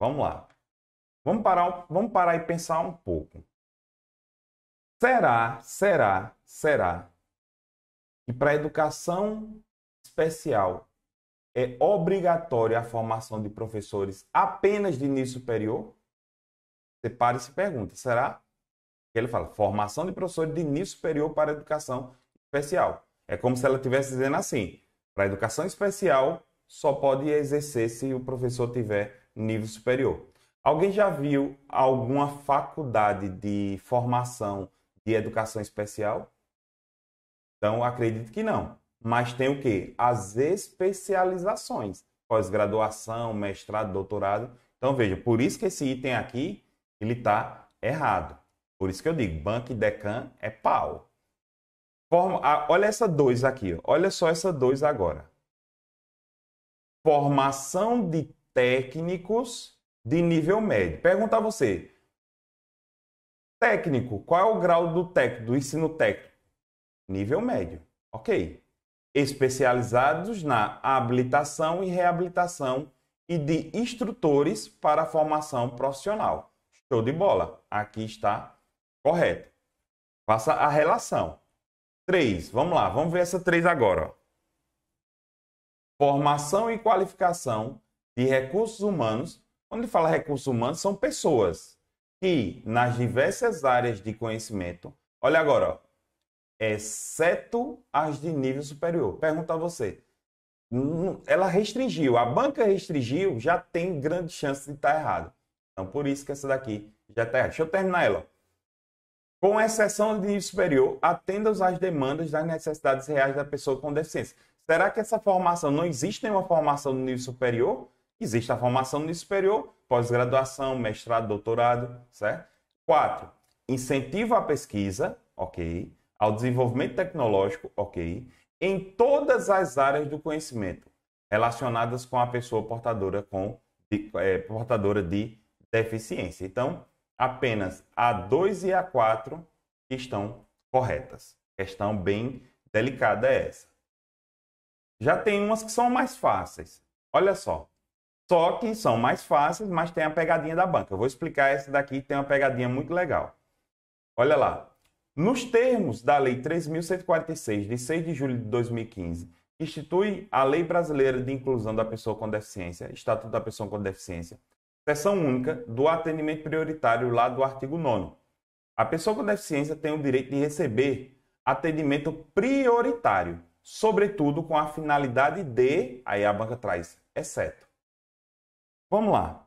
Vamos lá. Vamos parar, vamos parar e pensar um pouco. Será, será, será que para a educação especial é obrigatória a formação de professores apenas de nível superior? Você para e se pergunta, será? Ele fala, formação de professor de nível superior para educação especial. É como se ela estivesse dizendo assim, para educação especial só pode exercer se o professor tiver nível superior. Alguém já viu alguma faculdade de formação de educação especial? Então, acredito que não. Mas tem o quê? As especializações, pós-graduação, mestrado, doutorado. Então, veja, por isso que esse item aqui, ele está errado. Por isso que eu digo, banco e Decan é pau. Forma, ah, olha essa 2 aqui, olha só essa 2 agora. Formação de técnicos de nível médio. pergunta a você, técnico, qual é o grau do técnico, do ensino técnico? Nível médio, ok. Especializados na habilitação e reabilitação e de instrutores para a formação profissional. Show de bola. Aqui está Correto. Faça a relação. 3. Vamos lá, vamos ver essa 3 agora. Formação e qualificação de recursos humanos. Quando ele fala recursos humanos, são pessoas que, nas diversas áreas de conhecimento, olha agora, exceto as de nível superior. Pergunta a você. Hum, ela restringiu, a banca restringiu, já tem grande chance de estar errado. Então, por isso que essa daqui já está errada. Deixa eu terminar ela com exceção de nível superior, atenda às demandas das necessidades reais da pessoa com deficiência. Será que essa formação não existe nenhuma formação no nível superior? Existe a formação no nível superior, pós-graduação, mestrado, doutorado, certo? 4. Incentivo à pesquisa, ok. Ao desenvolvimento tecnológico, ok. Em todas as áreas do conhecimento relacionadas com a pessoa portadora, com, de, é, portadora de deficiência. Então, apenas a 2 e a 4 estão corretas. Questão bem delicada é essa. Já tem umas que são mais fáceis. Olha só. Só que são mais fáceis, mas tem a pegadinha da banca. Eu vou explicar essa daqui, tem uma pegadinha muito legal. Olha lá. Nos termos da Lei 3.146, de 6 de julho de 2015, institui a Lei Brasileira de Inclusão da Pessoa com Deficiência, Estatuto da Pessoa com Deficiência, seção única do atendimento prioritário lá do artigo 9. A pessoa com deficiência tem o direito de receber atendimento prioritário, sobretudo com a finalidade de, aí a banca traz, exceto. Vamos lá.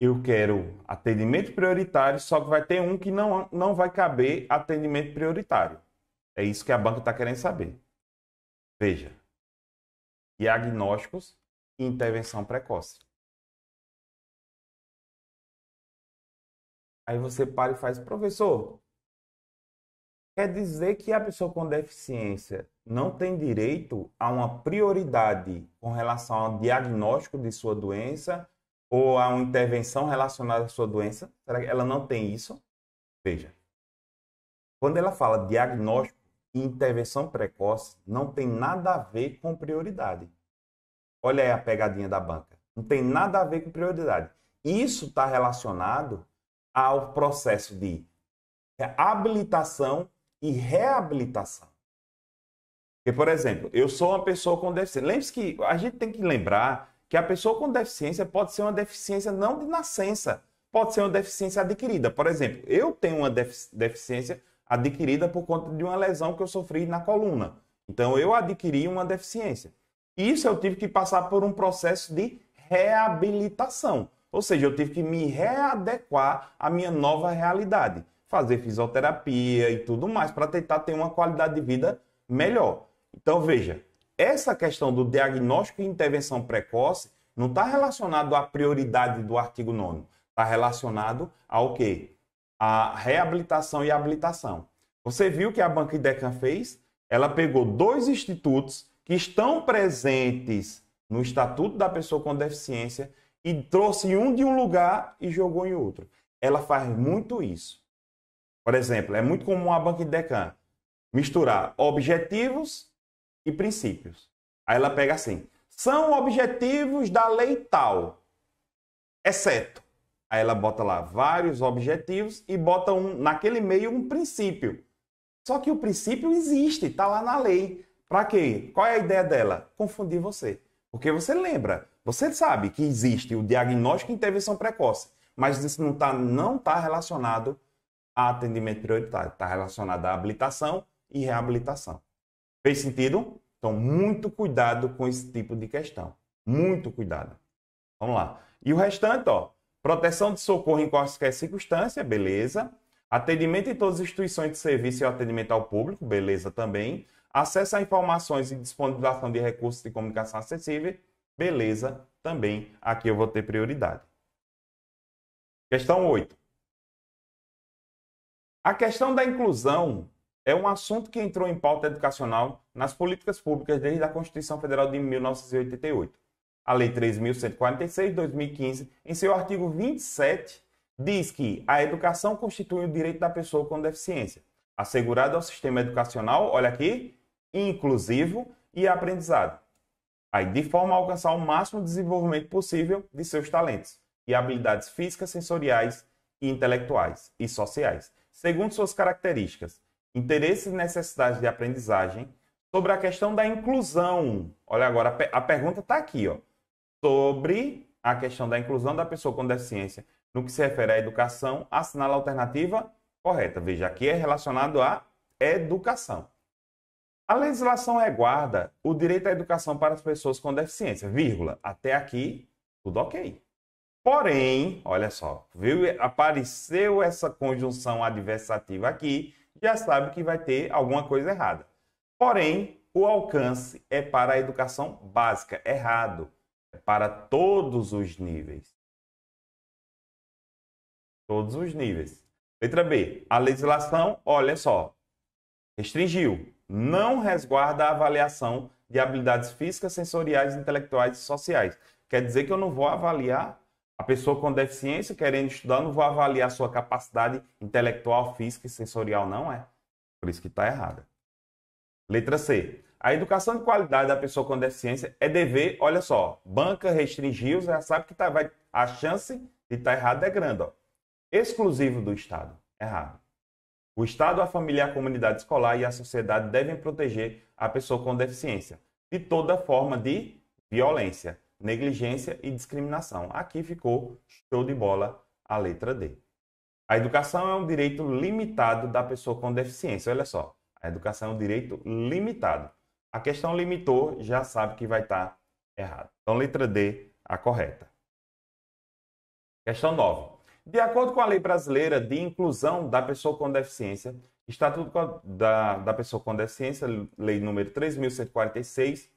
Eu quero atendimento prioritário, só que vai ter um que não, não vai caber atendimento prioritário. É isso que a banca está querendo saber. Veja, diagnósticos intervenção precoce. Aí você para e faz, professor, quer dizer que a pessoa com deficiência não tem direito a uma prioridade com relação ao diagnóstico de sua doença ou a uma intervenção relacionada à sua doença? Será que ela não tem isso? Veja, quando ela fala diagnóstico e intervenção precoce, não tem nada a ver com prioridade. Olha aí a pegadinha da banca. Não tem nada a ver com prioridade. Isso está relacionado ao processo de habilitação e reabilitação. Porque, por exemplo, eu sou uma pessoa com deficiência. Lembre-se que a gente tem que lembrar que a pessoa com deficiência pode ser uma deficiência não de nascença, pode ser uma deficiência adquirida. Por exemplo, eu tenho uma deficiência adquirida por conta de uma lesão que eu sofri na coluna. Então, eu adquiri uma deficiência. Isso eu tive que passar por um processo de reabilitação. Ou seja, eu tive que me readequar à minha nova realidade, fazer fisioterapia e tudo mais para tentar ter uma qualidade de vida melhor. Então, veja, essa questão do diagnóstico e intervenção precoce não está relacionado à prioridade do artigo 9 está relacionado ao quê? A reabilitação e habilitação. Você viu que a Banca Idecan fez? Ela pegou dois institutos que estão presentes no Estatuto da Pessoa com Deficiência e trouxe um de um lugar e jogou em outro. Ela faz muito isso. Por exemplo, é muito comum a Banca de Decan misturar objetivos e princípios. Aí ela pega assim: são objetivos da lei tal, exceto. Aí ela bota lá vários objetivos e bota um, naquele meio um princípio. Só que o princípio existe, está lá na lei. Para quê? Qual é a ideia dela? Confundir você. Porque você lembra, você sabe que existe o diagnóstico e intervenção precoce, mas isso não está não tá relacionado a atendimento prioritário, está relacionado à habilitação e reabilitação. Fez sentido? Então, muito cuidado com esse tipo de questão. Muito cuidado. Vamos lá. E o restante, ó. Proteção de socorro em quaisquer circunstância, beleza. Atendimento em todas as instituições de serviço e atendimento ao público, beleza também. Acesso a informações e disponibilização de recursos de comunicação acessível, beleza, também aqui eu vou ter prioridade. Questão 8. A questão da inclusão é um assunto que entrou em pauta educacional nas políticas públicas desde a Constituição Federal de 1988. A Lei 3.146 de 2015, em seu artigo 27, diz que a educação constitui o direito da pessoa com deficiência, assegurado ao sistema educacional, olha aqui, inclusivo e aprendizado. Aí, de forma a alcançar o máximo desenvolvimento possível de seus talentos e habilidades físicas, sensoriais e intelectuais e sociais, segundo suas características, interesses e necessidades de aprendizagem, sobre a questão da inclusão. Olha agora, a pergunta está aqui, ó, sobre a questão da inclusão da pessoa com deficiência no que se refere à educação, assinala a alternativa correta. Veja, aqui é relacionado à educação. A legislação reguarda o direito à educação para as pessoas com deficiência, vírgula. Até aqui, tudo ok. Porém, olha só, viu? Apareceu essa conjunção adversativa aqui, já sabe que vai ter alguma coisa errada. Porém, o alcance é para a educação básica, errado. É para todos os níveis. Todos os níveis. Letra B. A legislação, olha só, restringiu não resguarda a avaliação de habilidades físicas, sensoriais, intelectuais e sociais. Quer dizer que eu não vou avaliar a pessoa com deficiência querendo estudar, não vou avaliar sua capacidade intelectual, física e sensorial, não é. Por isso que está errada. Letra C. A educação de qualidade da pessoa com deficiência é dever, olha só, banca restringiu, já sabe que tá, vai, a chance de estar tá errado é grande, ó. Exclusivo do Estado. Errado. O Estado, a família, a comunidade escolar e a sociedade devem proteger a pessoa com deficiência de toda forma de violência, negligência e discriminação. Aqui ficou show de bola a letra D. A educação é um direito limitado da pessoa com deficiência. Olha só, a educação é um direito limitado. A questão limitou, já sabe que vai estar tá errado. Então, letra D, a correta. Questão 9. De acordo com a Lei Brasileira de Inclusão da Pessoa com Deficiência, Estatuto da, da Pessoa com Deficiência, Lei número 3.146,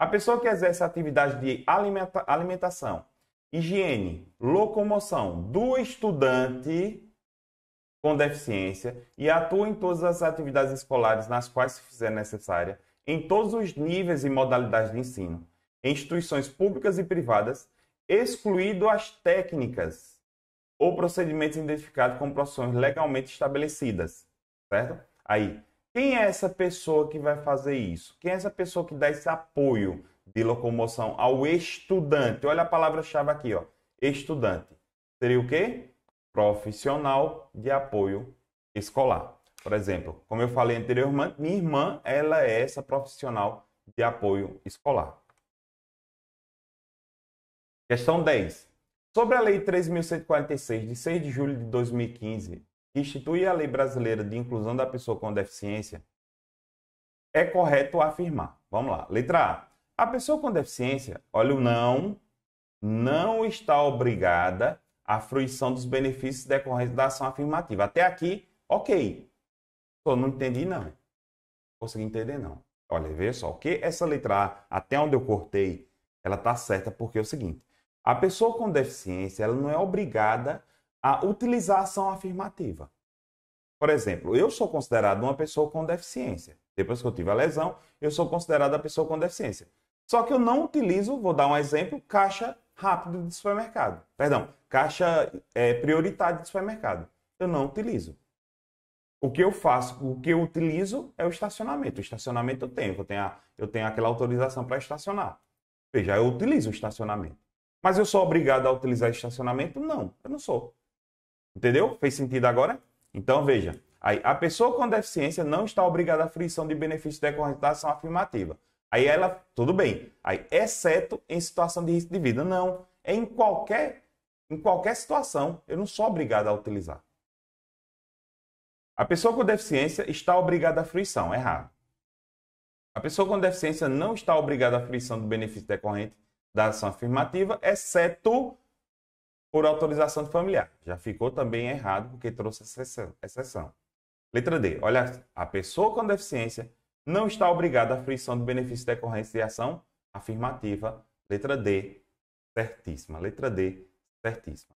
a pessoa que exerce atividade de alimenta, alimentação, higiene, locomoção do estudante com deficiência e atua em todas as atividades escolares nas quais se fizer necessária, em todos os níveis e modalidades de ensino, em instituições públicas e privadas, excluído as técnicas ou procedimentos identificados como profissões legalmente estabelecidas, certo? Aí, quem é essa pessoa que vai fazer isso? Quem é essa pessoa que dá esse apoio de locomoção ao estudante? Olha a palavra-chave aqui, ó. Estudante. Seria o quê? Profissional de apoio escolar. Por exemplo, como eu falei anteriormente, minha irmã, ela é essa profissional de apoio escolar. Questão 10. Sobre a Lei 3.146, de 6 de julho de 2015, que institui a Lei Brasileira de Inclusão da Pessoa com Deficiência, é correto afirmar. Vamos lá. Letra A. A pessoa com deficiência, olha o não, não está obrigada à fruição dos benefícios decorrentes da ação afirmativa. Até aqui, ok. Eu não entendi, não. não consegui entender, não. Olha, veja só, o que essa letra A, até onde eu cortei, ela tá certa porque é o seguinte. A pessoa com deficiência ela não é obrigada a utilizar a ação afirmativa. Por exemplo, eu sou considerado uma pessoa com deficiência. Depois que eu tive a lesão, eu sou considerado a pessoa com deficiência. Só que eu não utilizo, vou dar um exemplo, caixa rápido de supermercado. Perdão, caixa é, prioritária de supermercado. Eu não utilizo. O que eu faço, o que eu utilizo é o estacionamento. O estacionamento eu tenho, eu tenho, a, eu tenho aquela autorização para estacionar. Veja, eu utilizo o estacionamento. Mas eu sou obrigado a utilizar estacionamento? Não, eu não sou. Entendeu? Fez sentido agora? Então veja, aí a pessoa com deficiência não está obrigada à fruição de benefícios decorrentes da ação afirmativa. Aí ela, tudo bem. Aí, exceto em situação de risco de vida, não. É em qualquer em qualquer situação, eu não sou obrigado a utilizar. A pessoa com deficiência está obrigada à fruição, errado. A pessoa com deficiência não está obrigada à fruição do benefício decorrente da ação afirmativa, exceto por autorização de familiar. Já ficou também errado porque trouxe exceção. Letra D. Olha, a pessoa com deficiência não está obrigada à fruição do benefício decorrente de ação afirmativa. Letra D. Certíssima. Letra D. Certíssima.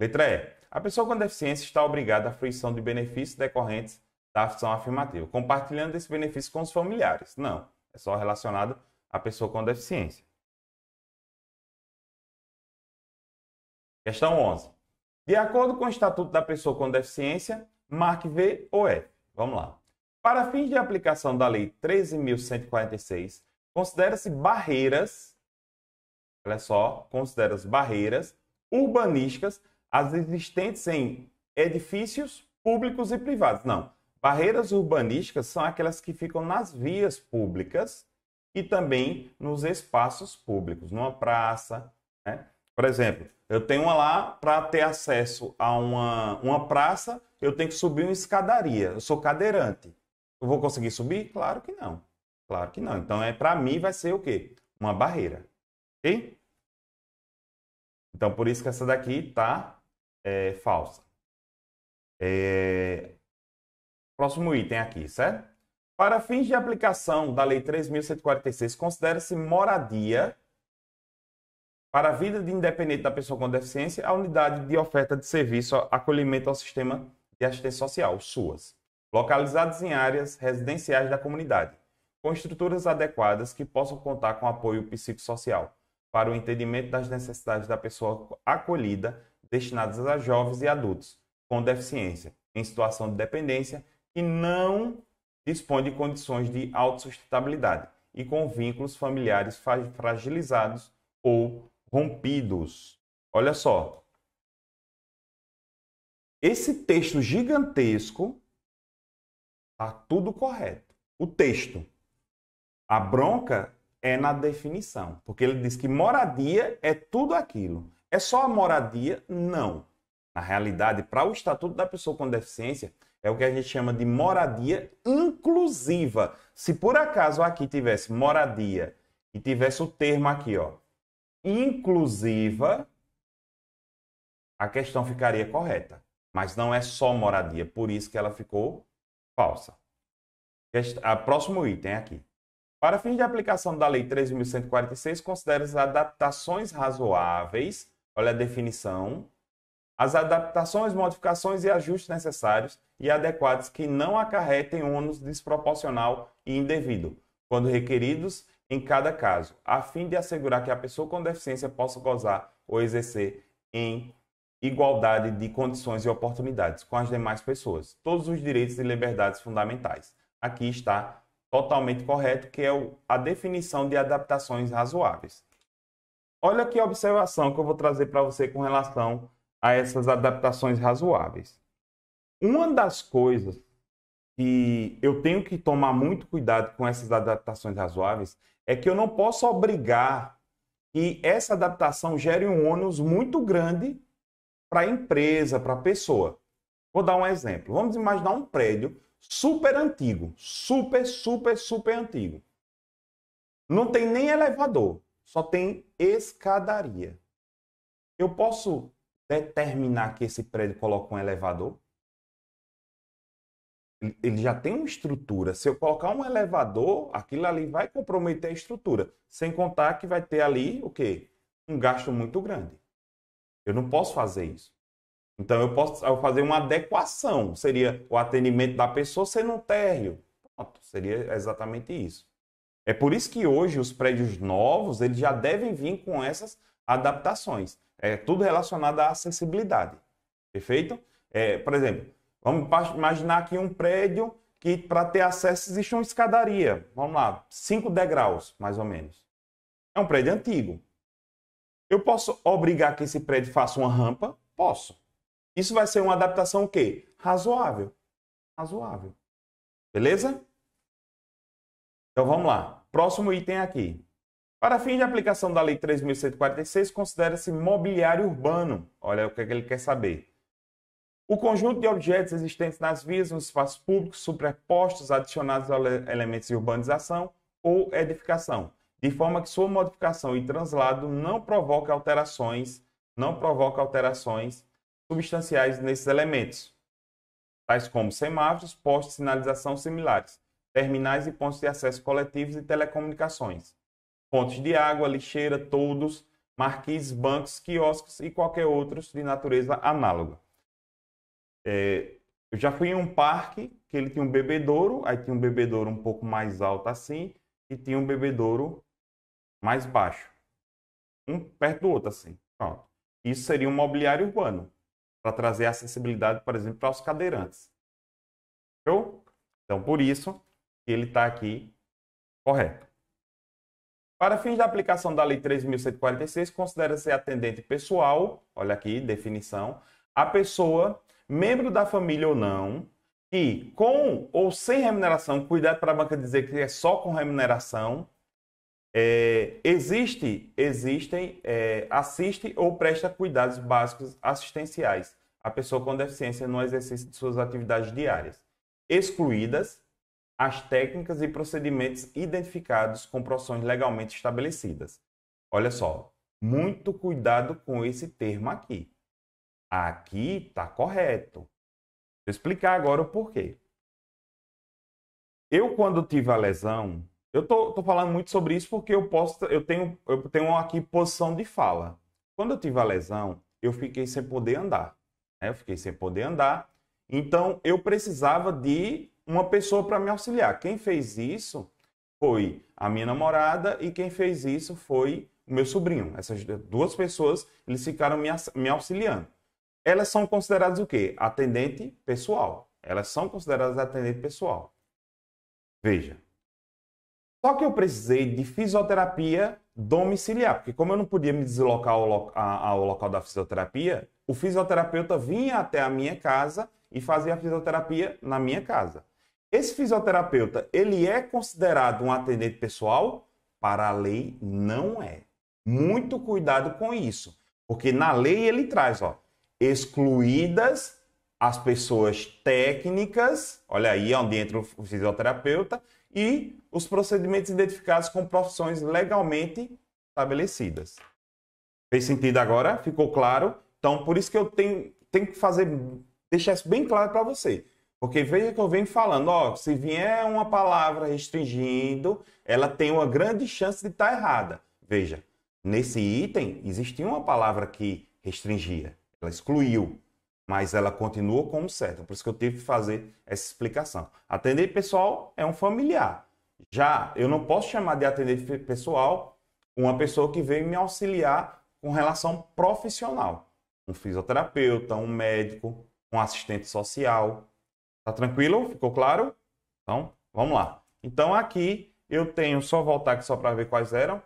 Letra E. A pessoa com deficiência está obrigada à fruição de benefícios decorrentes da ação afirmativa, compartilhando esse benefício com os familiares. Não, é só relacionado à pessoa com deficiência. Questão 11. De acordo com o Estatuto da Pessoa com Deficiência, marque V ou F. Vamos lá. Para fins de aplicação da Lei 13.146, considera-se barreiras, olha só, considera-se barreiras urbanísticas as existentes em edifícios públicos e privados. Não. Barreiras urbanísticas são aquelas que ficam nas vias públicas e também nos espaços públicos, numa praça. Né? Por exemplo, eu tenho uma lá para ter acesso a uma, uma praça, eu tenho que subir uma escadaria. Eu sou cadeirante. Eu vou conseguir subir? Claro que não. Claro que não. Então, é para mim vai ser o quê? Uma barreira. OK? Então, por isso que essa daqui tá é, falsa. É... Próximo item aqui, certo? Para fins de aplicação da Lei 3.146, considera-se moradia para a vida de independente da pessoa com deficiência, a unidade de oferta de serviço acolhimento ao sistema de assistência social, SUAS, localizadas em áreas residenciais da comunidade, com estruturas adequadas que possam contar com apoio psicossocial para o entendimento das necessidades da pessoa acolhida destinadas a jovens e adultos com deficiência em situação de dependência que não dispõe de condições de autossustentabilidade e com vínculos familiares fragilizados ou rompidos. Olha só. Esse texto gigantesco tá tudo correto. O texto. A bronca é na definição, porque ele diz que moradia é tudo aquilo. É só a moradia? Não. Na realidade, para o Estatuto da Pessoa com Deficiência, é o que a gente chama de moradia inclusiva. Se por acaso aqui tivesse moradia e tivesse o termo aqui, ó, inclusiva, a questão ficaria correta. Mas não é só moradia, por isso que ela ficou falsa. A próximo item aqui. Para fins de aplicação da Lei 3.146, considere as adaptações razoáveis, olha a definição, as adaptações, modificações e ajustes necessários e adequados que não acarretem ônus desproporcional e indevido, quando requeridos em cada caso, a fim de assegurar que a pessoa com deficiência possa gozar ou exercer em igualdade de condições e oportunidades com as demais pessoas, todos os direitos e liberdades fundamentais. Aqui está totalmente correto, que é a definição de adaptações razoáveis. Olha que observação que eu vou trazer para você com relação a essas adaptações razoáveis. Uma das coisas que eu tenho que tomar muito cuidado com essas adaptações razoáveis é que eu não posso obrigar que essa adaptação gere um ônus muito grande para a empresa, para a pessoa. Vou dar um exemplo. Vamos imaginar um prédio super antigo, super, super, super antigo. Não tem nem elevador, só tem escadaria. Eu posso determinar que esse prédio coloque um elevador? ele já tem uma estrutura. Se eu colocar um elevador, aquilo ali vai comprometer a estrutura. Sem contar que vai ter ali o quê? Um gasto muito grande. Eu não posso fazer isso. Então eu posso fazer uma adequação. Seria o atendimento da pessoa sendo um térreo. Pronto, seria exatamente isso. É por isso que hoje os prédios novos eles já devem vir com essas adaptações. É tudo relacionado à acessibilidade. Perfeito? É, por exemplo, Vamos imaginar aqui um prédio que para ter acesso existe uma escadaria. Vamos lá, cinco degraus, mais ou menos. É um prédio antigo. Eu posso obrigar que esse prédio faça uma rampa? Posso. Isso vai ser uma adaptação o quê? Razoável. Razoável. Beleza? Então vamos lá. Próximo item aqui. Para fim de aplicação da Lei 3.146, considera-se mobiliário urbano. Olha o que é ele quer saber. O conjunto de objetos existentes nas vias, nos espaços públicos, superpostos, adicionados a elementos de urbanização ou edificação, de forma que sua modificação e translado não provoca alterações, não provoca alterações substanciais nesses elementos, tais como semáforos, postos de sinalização similares, terminais e pontos de acesso coletivos e telecomunicações, pontos de água, lixeira, toldos, marquises, bancos, quiosques e qualquer outros de natureza análoga. É, eu já fui em um parque que ele tinha um bebedouro, aí tinha um bebedouro um pouco mais alto assim e tinha um bebedouro mais baixo, um perto do outro assim. Pronto. Isso seria um mobiliário urbano para trazer acessibilidade, por exemplo, para os cadeirantes. entendeu Então, por isso ele está aqui correto. Para fins da aplicação da Lei 3.146, considera-se atendente pessoal, olha aqui, definição, a pessoa membro da família ou não, que com ou sem remuneração, cuidado para a banca dizer que é só com remuneração, é, existe, existem, é, assiste ou presta cuidados básicos assistenciais à pessoa com deficiência no exercício de suas atividades diárias, excluídas as técnicas e procedimentos identificados com profissões legalmente estabelecidas. Olha só, muito cuidado com esse termo aqui. Aqui está correto. Vou explicar agora o porquê. Eu, quando tive a lesão, eu tô, tô falando muito sobre isso porque eu posso, eu tenho, eu tenho aqui posição de fala. Quando eu tive a lesão, eu fiquei sem poder andar. Né? Eu fiquei sem poder andar. Então, eu precisava de uma pessoa para me auxiliar. Quem fez isso foi a minha namorada e quem fez isso foi o meu sobrinho. Essas duas pessoas, eles ficaram me, me auxiliando elas são consideradas o quê? Atendente pessoal. Elas são consideradas atendente pessoal. Veja. Só que eu precisei de fisioterapia domiciliar, porque como eu não podia me deslocar ao, lo ao local da fisioterapia, o fisioterapeuta vinha até a minha casa e fazia a fisioterapia na minha casa. Esse fisioterapeuta, ele é considerado um atendente pessoal? Para a lei, não é. Muito cuidado com isso, porque na lei ele traz, ó, excluídas as pessoas técnicas, olha aí onde entra o fisioterapeuta, e os procedimentos identificados com profissões legalmente estabelecidas. Fez sentido agora? Ficou claro? Então, por isso que eu tenho, tenho que fazer, deixar isso bem claro para você. Porque veja que eu venho falando, ó, se vier uma palavra restringindo, ela tem uma grande chance de estar tá errada. Veja, nesse item existia uma palavra que restringia. Ela excluiu, mas ela continua como certa. Por isso que eu tive que fazer essa explicação. Atender pessoal é um familiar. Já eu não posso chamar de atendente pessoal uma pessoa que veio me auxiliar com relação profissional. Um fisioterapeuta, um médico, um assistente social. Tá tranquilo? Ficou claro? Então, vamos lá. Então aqui eu tenho, só voltar aqui só para ver quais eram.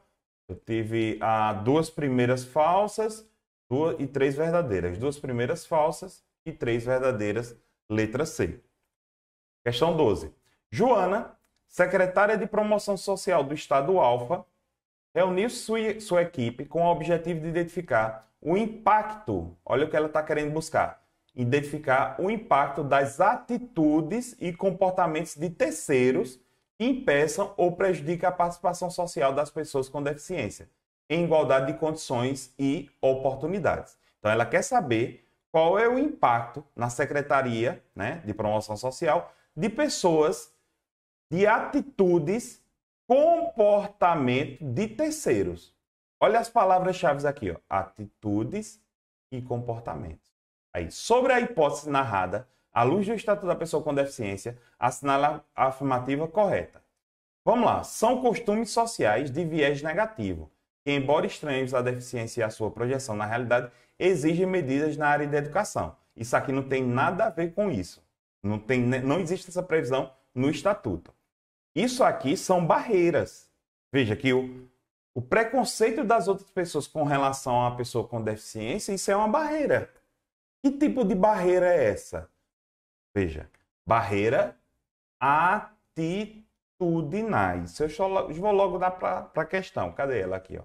Eu tive ah, duas primeiras falsas duas, e três verdadeiras. Duas primeiras falsas e três verdadeiras, letra C. Questão 12. Joana, secretária de Promoção Social do Estado Alfa, reuniu sua, sua equipe com o objetivo de identificar o impacto, olha o que ela está querendo buscar, identificar o impacto das atitudes e comportamentos de terceiros que impeçam ou prejudiquem a participação social das pessoas com deficiência em igualdade de condições e oportunidades. Então, ela quer saber qual é o impacto na Secretaria né, de Promoção Social de pessoas de atitudes, comportamento de terceiros. Olha as palavras-chave aqui, ó. atitudes e comportamentos. Aí, sobre a hipótese narrada, à luz do Estatuto da Pessoa com Deficiência, assinala a afirmativa correta. Vamos lá, são costumes sociais de viés negativo que, embora estranhos à deficiência e à sua projeção na realidade, exigem medidas na área da educação. Isso aqui não tem nada a ver com isso. Não, tem, não existe essa previsão no estatuto. Isso aqui são barreiras. Veja que o, o preconceito das outras pessoas com relação a uma pessoa com deficiência, isso é uma barreira. Que tipo de barreira é essa? Veja, barreira atitudinais. Eu vou logo dar para a questão. Cadê ela aqui? Ó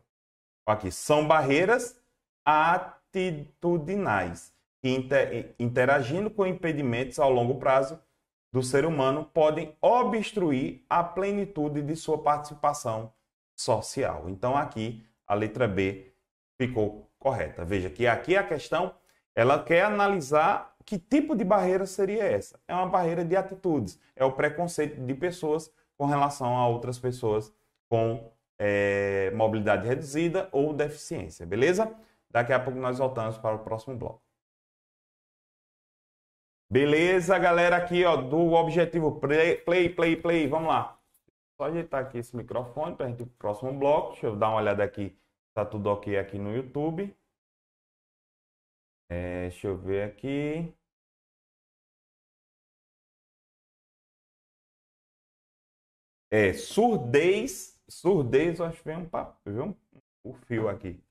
aqui, são barreiras atitudinais que inter, interagindo com impedimentos ao longo prazo do ser humano podem obstruir a plenitude de sua participação social. Então aqui a letra B ficou correta. Veja que aqui a questão ela quer analisar que tipo de barreira seria essa? É uma barreira de atitudes, é o preconceito de pessoas com relação a outras pessoas com é, mobilidade reduzida ou deficiência, beleza? Daqui a pouco nós voltamos para o próximo bloco. Beleza, galera, aqui ó, do objetivo play, play, play, play, vamos lá. Só ajeitar aqui esse microfone para a gente ir para o próximo bloco. Deixa eu dar uma olhada aqui, tá tudo ok aqui no YouTube. É, deixa eu ver aqui. É, surdez Surdez, eu acho que vem um papo, viu? O fio aqui.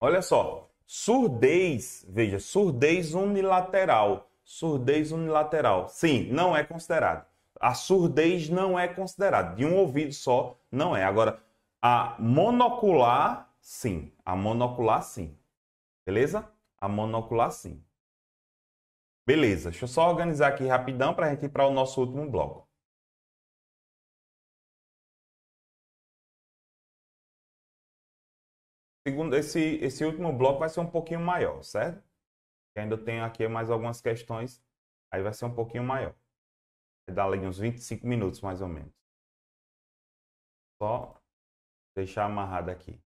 Olha só. Surdez, veja, surdez unilateral. Surdez unilateral. Sim, não é considerado. A surdez não é considerada. De um ouvido só, não é. Agora, a monocular, sim. A monocular, sim. Beleza? A monocular, sim. Beleza. Deixa eu só organizar aqui rapidão para a gente ir para o nosso último bloco. segundo, esse, esse último bloco vai ser um pouquinho maior, certo? ainda tenho aqui mais algumas questões, aí vai ser um pouquinho maior. Vai dar ali uns 25 minutos, mais ou menos. Só deixar amarrado aqui.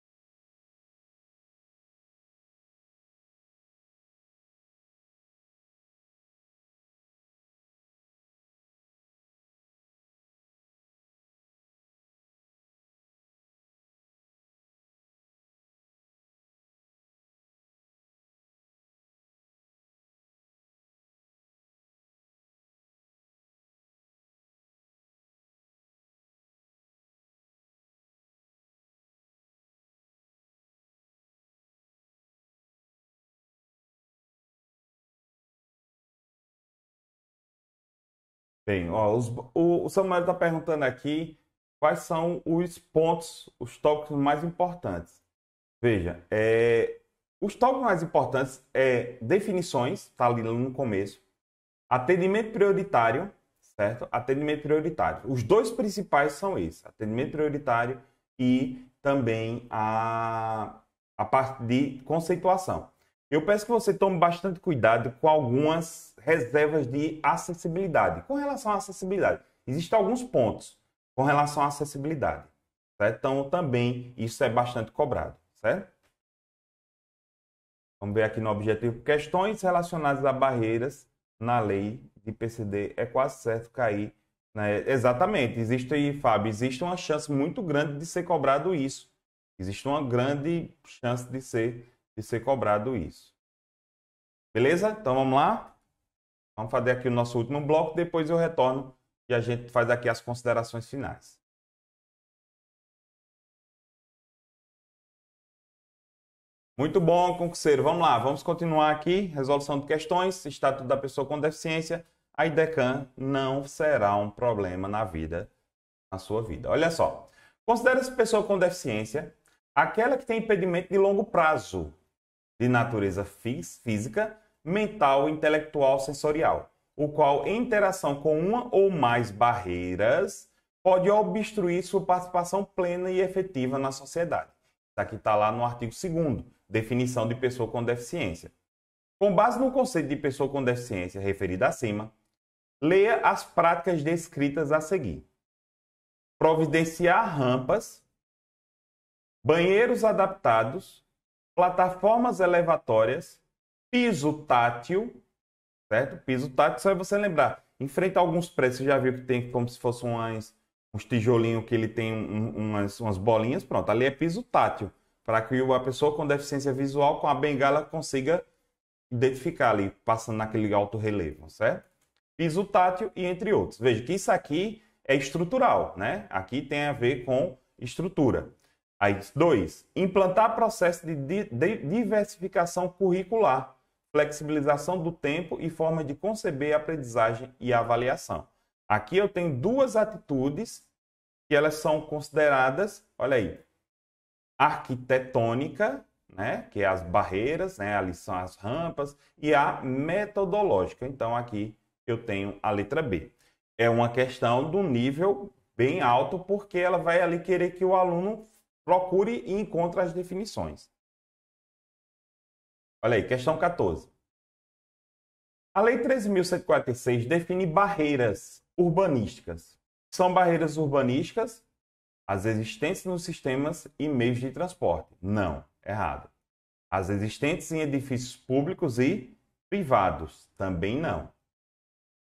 Bem, ó, os, o, o Samuel está perguntando aqui quais são os pontos, os tópicos mais importantes. Veja, é, os tópicos mais importantes é definições, está ali no começo, atendimento prioritário, certo? Atendimento prioritário. Os dois principais são esses, atendimento prioritário e também a, a parte de conceituação. Eu peço que você tome bastante cuidado com algumas reservas de acessibilidade. Com relação à acessibilidade, existem alguns pontos com relação à acessibilidade. Certo? Então, também isso é bastante cobrado, certo? Vamos ver aqui no objetivo. Questões relacionadas a barreiras na lei de PCD é quase certo cair. Né? Exatamente. Existe, Fábio, existe uma chance muito grande de ser cobrado isso. Existe uma grande chance de ser de ser cobrado isso. Beleza? Então vamos lá? Vamos fazer aqui o nosso último bloco, depois eu retorno e a gente faz aqui as considerações finais. Muito bom, concurseiro. Vamos lá, vamos continuar aqui. Resolução de questões, estatuto da pessoa com deficiência. A IDECAN não será um problema na vida, na sua vida. Olha só. Considera-se pessoa com deficiência aquela que tem impedimento de longo prazo, de natureza fis, física, mental, intelectual, sensorial, o qual, em interação com uma ou mais barreiras, pode obstruir sua participação plena e efetiva na sociedade. Isso aqui está lá no artigo 2 definição de pessoa com deficiência. Com base no conceito de pessoa com deficiência referido acima, leia as práticas descritas a seguir. Providenciar rampas, banheiros adaptados, plataformas elevatórias, piso tátil, certo? Piso tátil, só é você lembrar. Enfrenta alguns prédios, você já viu que tem como se fosse umas, uns tijolinhos que ele tem um, umas, umas bolinhas. Pronto, ali é piso tátil, para que a pessoa com deficiência visual, com a bengala, consiga identificar ali, passando naquele alto relevo, certo? Piso tátil e entre outros. Veja que isso aqui é estrutural, né? Aqui tem a ver com estrutura. Aí, dois, implantar processo de, diversificação curricular, flexibilização do tempo e forma de conceber a aprendizagem e avaliação. Aqui eu tenho duas atitudes que elas são consideradas, olha aí, arquitetônica, né, que é as barreiras, né, ali são as rampas, e a metodológica. Então aqui eu tenho a letra B. É uma questão do nível bem alto, porque ela vai ali querer que o aluno Procure e encontre as definições. Olha aí, questão 14. A Lei 13.146 define barreiras urbanísticas. São barreiras urbanísticas as existentes nos sistemas e meios de transporte. Não, errado. As existentes em edifícios públicos e privados. Também não.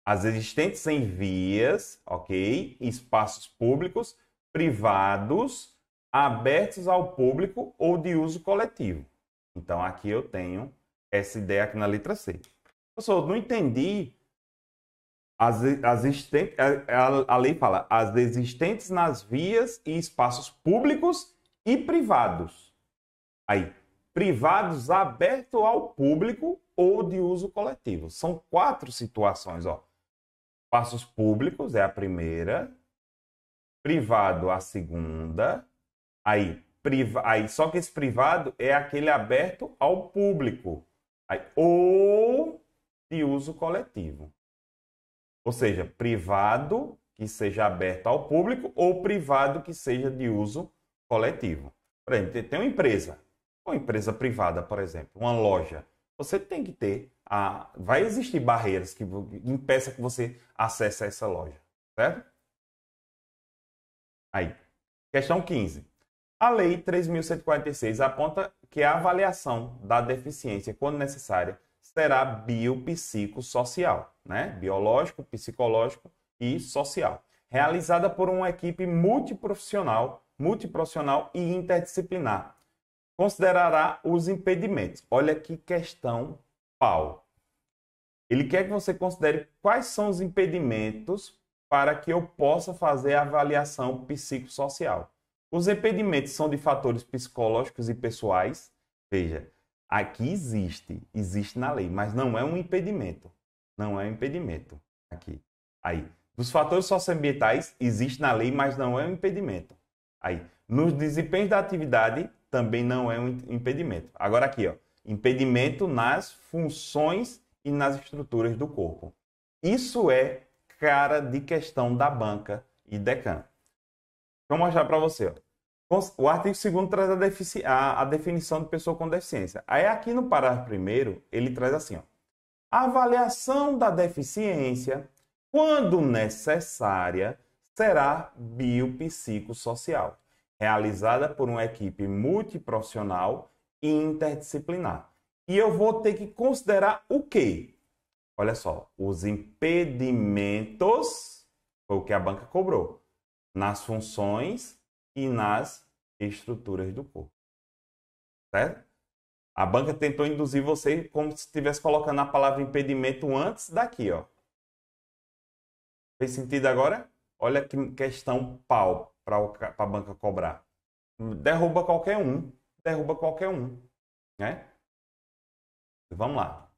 As existentes em vias, ok? Espaços públicos, privados abertos ao público ou de uso coletivo. Então aqui eu tenho essa ideia aqui na letra C. Professor, não entendi. As, as a, a, lei fala as existentes nas vias e espaços públicos e privados. Aí, privados abertos ao público ou de uso coletivo. São quatro situações, ó. Espaços públicos é a primeira, privado a segunda, Aí, priva... aí, só que esse privado é aquele aberto ao público. Aí, ou de uso coletivo. Ou seja, privado que seja aberto ao público ou privado que seja de uso coletivo. Por exemplo, tem uma empresa, uma empresa privada, por exemplo, uma loja. Você tem que ter a... vai existir barreiras que impeça que você acesse essa loja, certo? Aí, questão 15. A Lei 3.146 aponta que a avaliação da deficiência, quando necessária, será biopsicossocial, né? biológico, psicológico e social, realizada por uma equipe multiprofissional, multiprofissional e interdisciplinar. Considerará os impedimentos. Olha que questão pau. Ele quer que você considere quais são os impedimentos para que eu possa fazer a avaliação psicossocial. Os impedimentos são de fatores psicológicos e pessoais. Veja, aqui existe, existe na lei, mas não é um impedimento. Não é um impedimento aqui. Aí, dos fatores socioambientais existe na lei, mas não é um impedimento. Aí, nos desempenhos da atividade também não é um impedimento. Agora aqui, ó, impedimento nas funções e nas estruturas do corpo. Isso é cara de questão da banca e decan. Vou mostrar para você. Ó. O artigo 2 traz a, a, a, definição de pessoa com deficiência. Aí, aqui no parágrafo 1, ele traz assim: ó, a avaliação da deficiência, quando necessária, será biopsicossocial, realizada por uma equipe multiprofissional e interdisciplinar. E eu vou ter que considerar o quê? Olha só, os impedimentos, foi o que a banca cobrou, nas funções e nas estruturas do corpo. Certo? A banca tentou induzir você como se estivesse colocando a palavra impedimento antes daqui, ó. Fez sentido agora? Olha que questão pau para a banca cobrar. Derruba qualquer um. Derruba qualquer um. Né? Vamos lá.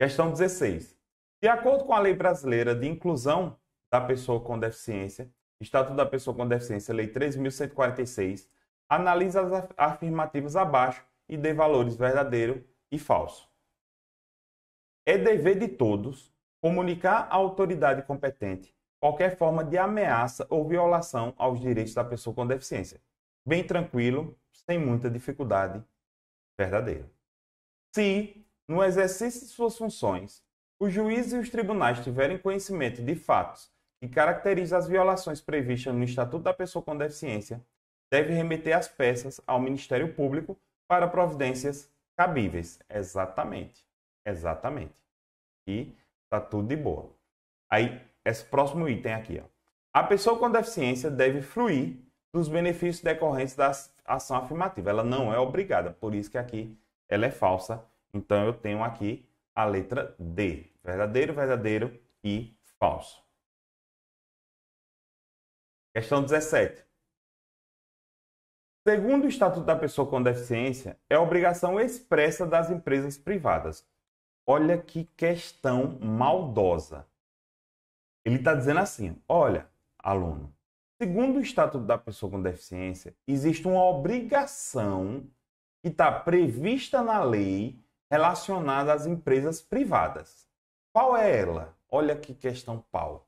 Questão 16. De acordo com a Lei Brasileira de Inclusão da Pessoa com Deficiência, Estatuto da Pessoa com Deficiência, Lei 3.146, analise as afirmativas abaixo e dê valores verdadeiro e falso. É dever de todos comunicar à autoridade competente qualquer forma de ameaça ou violação aos direitos da pessoa com deficiência. Bem tranquilo, sem muita dificuldade, verdadeiro. Se, no exercício de suas funções, os juízes e os tribunais tiverem conhecimento de fatos que caracteriza as violações previstas no Estatuto da Pessoa com Deficiência, deve remeter as peças ao Ministério Público para providências cabíveis. Exatamente. Exatamente. E tá tudo de boa. Aí, esse próximo item aqui, ó. A pessoa com deficiência deve fruir dos benefícios decorrentes da ação afirmativa. Ela não é obrigada, por isso que aqui ela é falsa. Então eu tenho aqui a letra D, verdadeiro, verdadeiro e falso. Questão 17. Segundo o Estatuto da Pessoa com Deficiência, é obrigação expressa das empresas privadas. Olha que questão maldosa. Ele está dizendo assim: olha, aluno, segundo o Estatuto da Pessoa com Deficiência, existe uma obrigação que está prevista na lei relacionada às empresas privadas. Qual é ela? Olha que questão pau.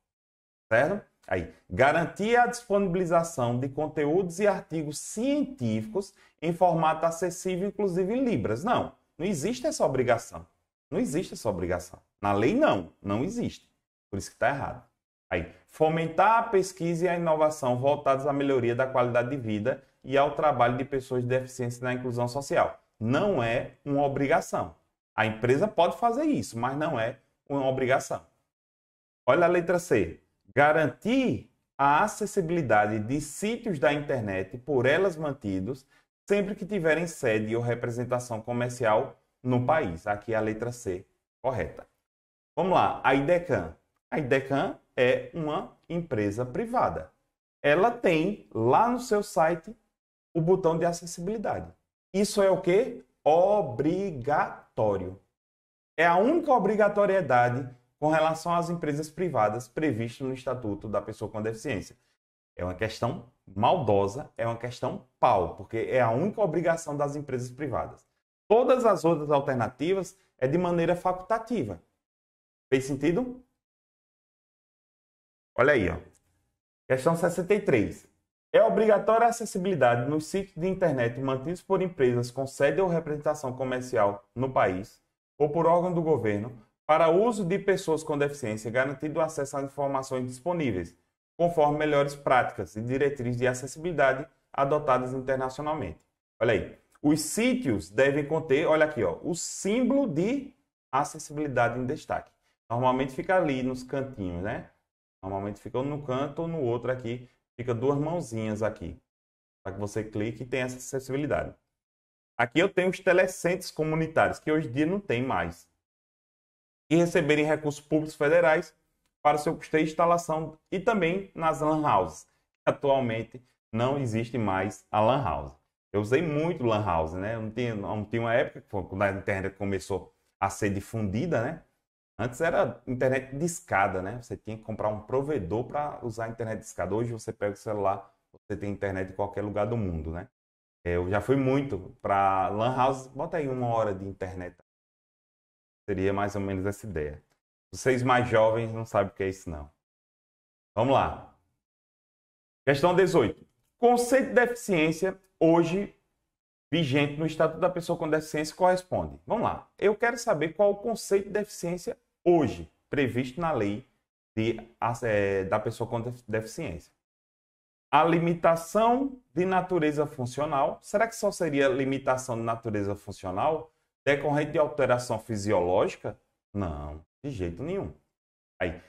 Certo? Aí, garantir a disponibilização de conteúdos e artigos científicos em formato acessível, inclusive em libras. Não, não existe essa obrigação. Não existe essa obrigação. Na lei, não, não existe. Por isso que está errado. Aí, fomentar a pesquisa e a inovação voltados à melhoria da qualidade de vida e ao trabalho de pessoas de deficiência na inclusão social. Não é uma obrigação. A empresa pode fazer isso, mas não é uma obrigação. Olha a letra C garantir a acessibilidade de sítios da internet por elas mantidos sempre que tiverem sede ou representação comercial no país. Aqui é a letra C correta. Vamos lá, a IDECAN. A IDECAN é uma empresa privada. Ela tem lá no seu site o botão de acessibilidade. Isso é o que? Obrigatório. É a única obrigatoriedade com relação às empresas privadas previsto no Estatuto da Pessoa com Deficiência. É uma questão maldosa, é uma questão pau, porque é a única obrigação das empresas privadas. Todas as outras alternativas é de maneira facultativa. Fez sentido? Olha aí, ó. Questão 63. É obrigatória a acessibilidade nos sítios de internet mantidos por empresas com sede ou representação comercial no país ou por órgão do governo para uso de pessoas com deficiência, garantido acesso às informações disponíveis, conforme melhores práticas e diretrizes de acessibilidade adotadas internacionalmente. Olha aí. Os sítios devem conter, olha aqui, ó, o símbolo de acessibilidade em destaque. Normalmente fica ali nos cantinhos, né? Normalmente fica no canto ou no outro aqui. Fica duas mãozinhas aqui. Para que você clique e tenha essa acessibilidade. Aqui eu tenho os telecentros comunitários, que hoje em dia não tem mais e receberem recursos públicos federais para seu custeio de instalação e também nas lan houses. Atualmente não existe mais a lan house. Eu usei muito lan house, né? não tinha, não tinha uma época quando a internet começou a ser difundida, né? Antes era internet discada, né? Você tinha que comprar um provedor para usar a internet discada. Hoje você pega o celular, você tem internet em qualquer lugar do mundo, né? É, eu já fui muito para lan house, bota aí uma hora de internet Seria mais ou menos essa ideia. Vocês mais jovens não sabem o que é isso, não. Vamos lá. Questão 18. Conceito de deficiência hoje vigente no Estatuto da Pessoa com Deficiência corresponde. Vamos lá. Eu quero saber qual o conceito de deficiência hoje previsto na lei de, é, da pessoa com deficiência. A limitação de natureza funcional. Será que só seria limitação de natureza funcional? É decorrente de alteração fisiológica? Não, de jeito nenhum. Aí,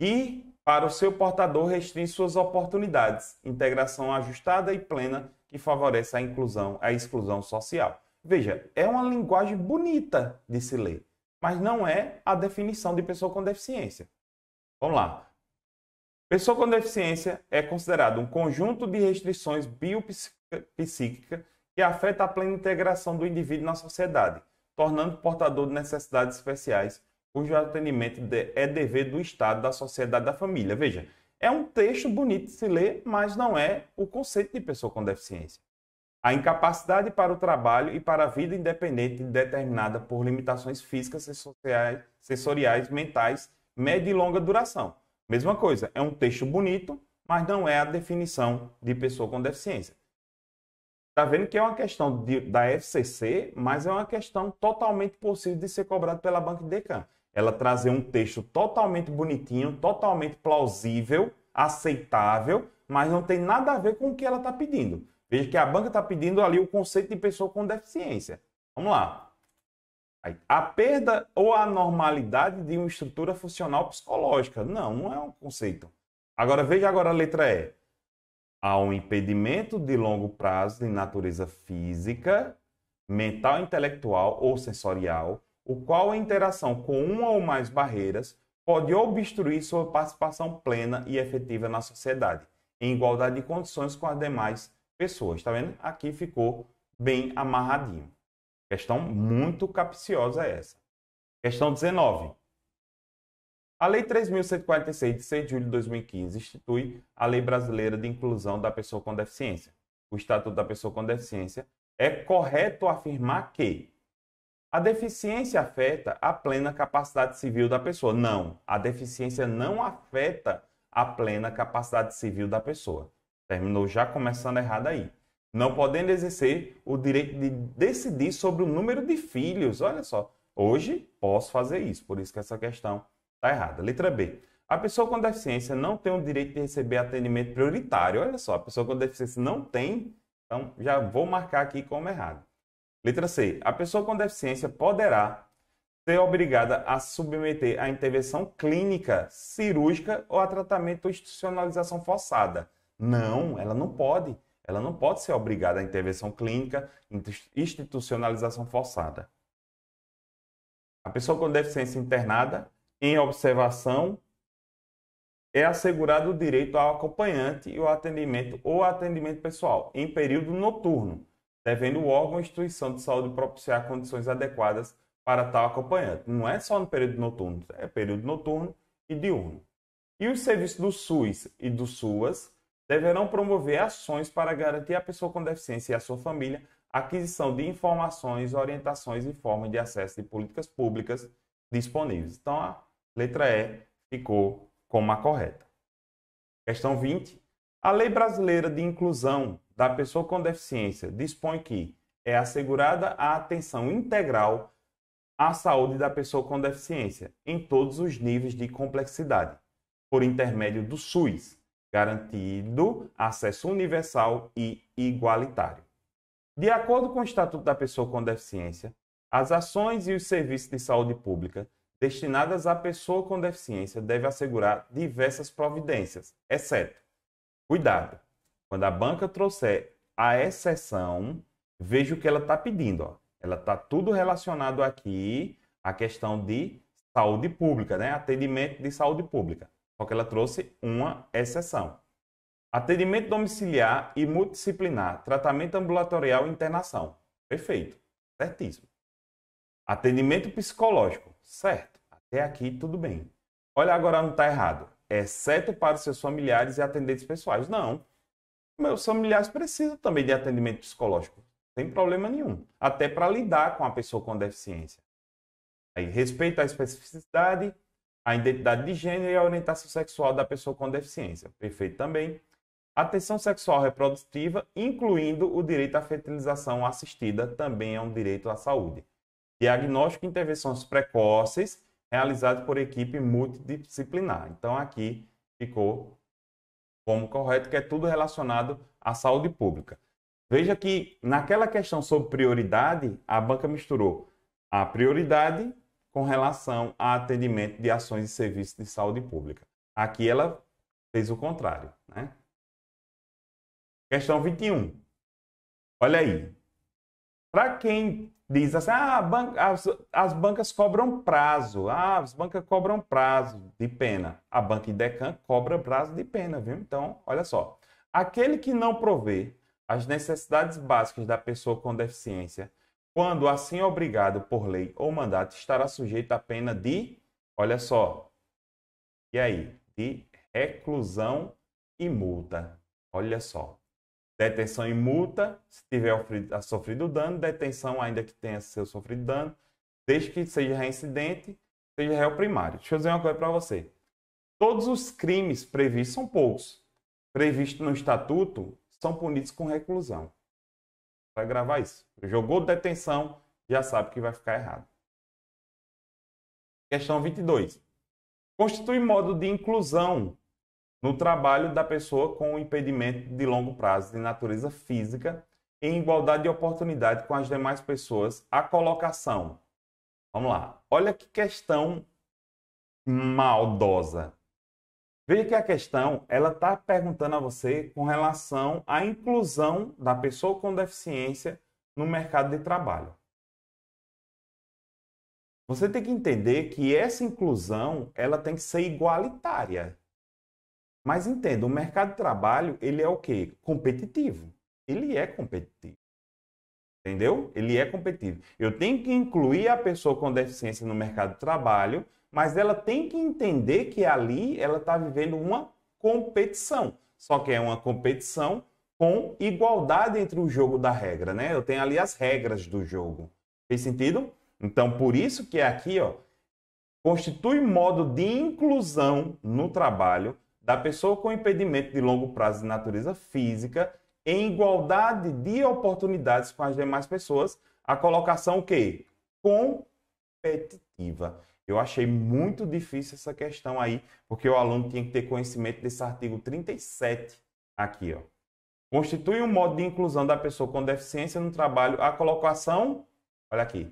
e para o seu portador restringe suas oportunidades, integração ajustada e plena que favorece a inclusão, a exclusão social. Veja, é uma linguagem bonita de se ler, mas não é a definição de pessoa com deficiência. Vamos lá. Pessoa com deficiência é considerado um conjunto de restrições biopsíquicas que afeta a plena integração do indivíduo na sociedade, tornando portador de necessidades especiais, cujo atendimento é dever do Estado, da sociedade, da família. Veja, é um texto bonito de se ler, mas não é o conceito de pessoa com deficiência. A incapacidade para o trabalho e para a vida independente determinada por limitações físicas, sociais, sensoriais, mentais, média e longa duração. Mesma coisa, é um texto bonito, mas não é a definição de pessoa com deficiência tá vendo que é uma questão de, da FCC, mas é uma questão totalmente possível de ser cobrada pela Banca de Decan. Ela trazer um texto totalmente bonitinho, totalmente plausível, aceitável, mas não tem nada a ver com o que ela está pedindo. Veja que a banca está pedindo ali o conceito de pessoa com deficiência. Vamos lá. A perda ou a normalidade de uma estrutura funcional psicológica. Não, não é um conceito. Agora veja agora a letra E Há um impedimento de longo prazo de natureza física, mental, intelectual ou sensorial, o qual a interação com uma ou mais barreiras pode obstruir sua participação plena e efetiva na sociedade, em igualdade de condições com as demais pessoas. Está vendo? Aqui ficou bem amarradinho. Questão muito capciosa essa. Questão 19. A Lei 3.146, de 6 de julho de 2015, institui a Lei Brasileira de Inclusão da Pessoa com Deficiência. O Estatuto da Pessoa com Deficiência é correto afirmar que a deficiência afeta a plena capacidade civil da pessoa. Não, a deficiência não afeta a plena capacidade civil da pessoa. Terminou já começando errado aí. Não podendo exercer o direito de decidir sobre o número de filhos. Olha só, hoje posso fazer isso, por isso que essa questão Está errada. Letra B. A pessoa com deficiência não tem o direito de receber atendimento prioritário. Olha só, a pessoa com deficiência não tem, então já vou marcar aqui como errado. Letra C. A pessoa com deficiência poderá ser obrigada a submeter a intervenção clínica, cirúrgica ou a tratamento de institucionalização forçada. Não, ela não pode. Ela não pode ser obrigada à intervenção clínica, institucionalização forçada. A pessoa com deficiência internada em observação, é assegurado o direito ao acompanhante e o atendimento ou atendimento pessoal em período noturno, devendo o órgão ou instituição de saúde propiciar condições adequadas para tal acompanhante. Não é só no período noturno, é período noturno e diurno. E os serviços do SUS e do SUAS deverão promover ações para garantir à pessoa com deficiência e à sua família a aquisição de informações, orientações e formas de acesso de políticas públicas disponíveis. Então, a Letra E ficou como a correta. Questão 20. A Lei Brasileira de Inclusão da Pessoa com Deficiência dispõe que é assegurada a atenção integral à saúde da pessoa com deficiência, em todos os níveis de complexidade, por intermédio do SUS, garantido acesso universal e igualitário. De acordo com o Estatuto da Pessoa com Deficiência, as ações e os serviços de saúde pública destinadas à pessoa com deficiência deve assegurar diversas providências, exceto: cuidado, quando a banca trouxer a exceção, veja o que ela está pedindo. Ó. Ela está tudo relacionado aqui à questão de saúde pública, né? atendimento de saúde pública. Só que ela trouxe uma exceção. Atendimento domiciliar e multidisciplinar, tratamento ambulatorial e internação. Perfeito, certíssimo. Atendimento psicológico, certo. Até aqui tudo bem. Olha, agora não está errado. Exceto para os seus familiares e atendentes pessoais. Não. Meus familiares precisam também de atendimento psicológico. Sem problema nenhum. Até para lidar com a pessoa com deficiência. Aí, respeito à especificidade, à identidade de gênero e à orientação sexual da pessoa com deficiência. Perfeito também. Atenção sexual reprodutiva, incluindo o direito à fertilização assistida, também é um direito à saúde diagnóstico e intervenções precoces realizados por equipe multidisciplinar. Então, aqui ficou como correto, que é tudo relacionado à saúde pública. Veja que naquela questão sobre prioridade, a banca misturou a prioridade com relação a atendimento de ações e serviços de saúde pública. Aqui ela fez o contrário, né? Questão 21. Olha aí. Para quem diz assim: ah, banca, as, as, bancas cobram prazo, ah, as bancas cobram prazo de pena. A banca Idecan cobra prazo de pena, viu? Então, olha só. Aquele que não provê as necessidades básicas da pessoa com deficiência, quando assim obrigado por lei ou mandato, estará sujeito à pena de, olha só, e aí, de reclusão e multa. Olha só. Detenção e multa, se tiver sofrido dano, detenção ainda que tenha seu sofrido dano, desde que seja reincidente, seja réu primário. Deixa eu dizer uma coisa para você. Todos os crimes previstos, são poucos, previstos no estatuto, são punidos com reclusão. Vai gravar isso. Jogou detenção, já sabe que vai ficar errado. Questão 22. Constitui modo de inclusão no trabalho da pessoa com impedimento de longo prazo de natureza física, em igualdade de oportunidade com as demais pessoas, a colocação. Vamos lá. Olha que questão maldosa. Veja que a questão ela está perguntando a você com relação à inclusão da pessoa com deficiência no mercado de trabalho. Você tem que entender que essa inclusão ela tem que ser igualitária. Mas entenda, o mercado de trabalho, ele é o quê? Competitivo. Ele é competitivo. Entendeu? Ele é competitivo. Eu tenho que incluir a pessoa com deficiência no mercado de trabalho, mas ela tem que entender que ali ela está vivendo uma competição. Só que é uma competição com igualdade entre o jogo da regra, né? Eu tenho ali as regras do jogo. Fez sentido? Então, por isso que aqui, ó, constitui modo de inclusão no trabalho da pessoa com impedimento de longo prazo de natureza física em igualdade de oportunidades com as demais pessoas, a colocação que competitiva. Eu achei muito difícil essa questão aí, porque o aluno tinha que ter conhecimento desse artigo 37 aqui, ó. Constitui um modo de inclusão da pessoa com deficiência no trabalho a colocação, olha aqui,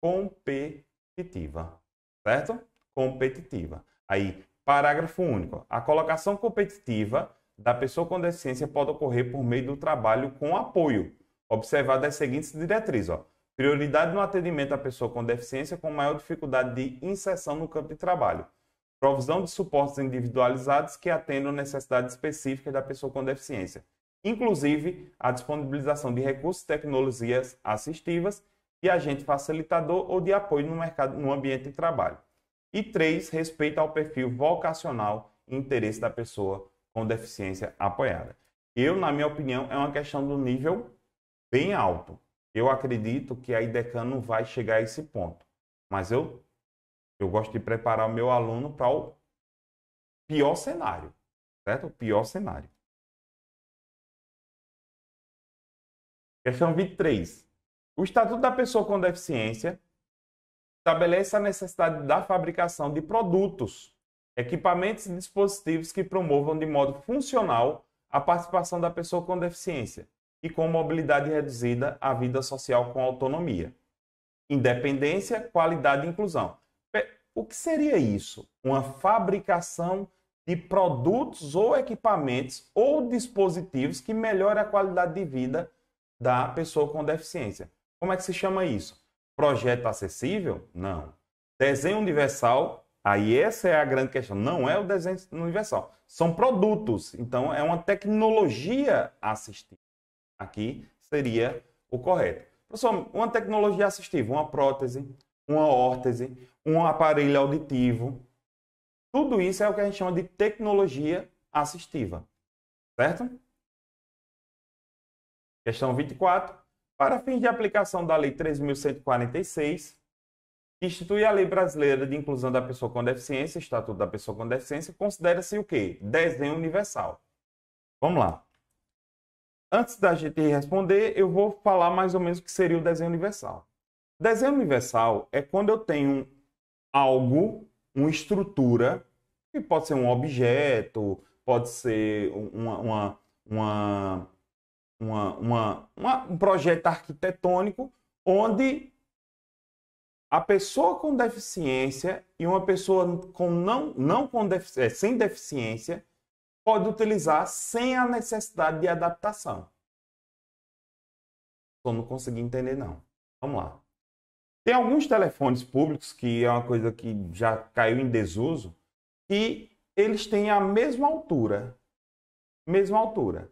competitiva, certo? Competitiva. Aí, Parágrafo único. A colocação competitiva da pessoa com deficiência pode ocorrer por meio do trabalho com apoio, observado as seguintes diretrizes. Ó. Prioridade no atendimento à pessoa com deficiência com maior dificuldade de inserção no campo de trabalho. Provisão de suportes individualizados que atendam necessidades específicas da pessoa com deficiência, inclusive a disponibilização de recursos e tecnologias assistivas e agente facilitador ou de apoio no mercado no ambiente de trabalho. E três, respeito ao perfil vocacional e interesse da pessoa com deficiência apoiada. Eu, na minha opinião, é uma questão do nível bem alto. Eu acredito que a IDECAN não vai chegar a esse ponto. Mas eu, eu gosto de preparar o meu aluno para o pior cenário, certo? O pior cenário. Questão 23. O Estatuto da Pessoa com Deficiência estabelece a necessidade da fabricação de produtos, equipamentos e dispositivos que promovam de modo funcional a participação da pessoa com deficiência e com mobilidade reduzida à vida social com autonomia. Independência, qualidade e inclusão. O que seria isso? Uma fabricação de produtos ou equipamentos ou dispositivos que melhore a qualidade de vida da pessoa com deficiência. Como é que se chama isso? Projeto acessível? Não. Desenho universal? Aí essa é a grande questão. Não é o desenho universal. São produtos. Então é uma tecnologia assistiva. Aqui seria o correto. Professor, uma tecnologia assistiva, uma prótese, uma órtese, um aparelho auditivo. Tudo isso é o que a gente chama de tecnologia assistiva. Certo? Questão 24. Para fins de aplicação da Lei 3.146, que institui a Lei Brasileira de Inclusão da Pessoa com Deficiência, Estatuto da Pessoa com Deficiência, considera-se o quê? Desenho universal. Vamos lá. Antes da gente responder, eu vou falar mais ou menos o que seria o desenho universal. Desenho universal é quando eu tenho algo, uma estrutura, que pode ser um objeto, pode ser uma, uma, uma uma, uma, uma, um projeto arquitetônico onde a pessoa com deficiência e uma pessoa com não, não com defici é, sem deficiência pode utilizar sem a necessidade de adaptação. Só não consegui entender, não. Vamos lá. Tem alguns telefones públicos, que é uma coisa que já caiu em desuso, e eles têm a mesma altura. Mesma altura.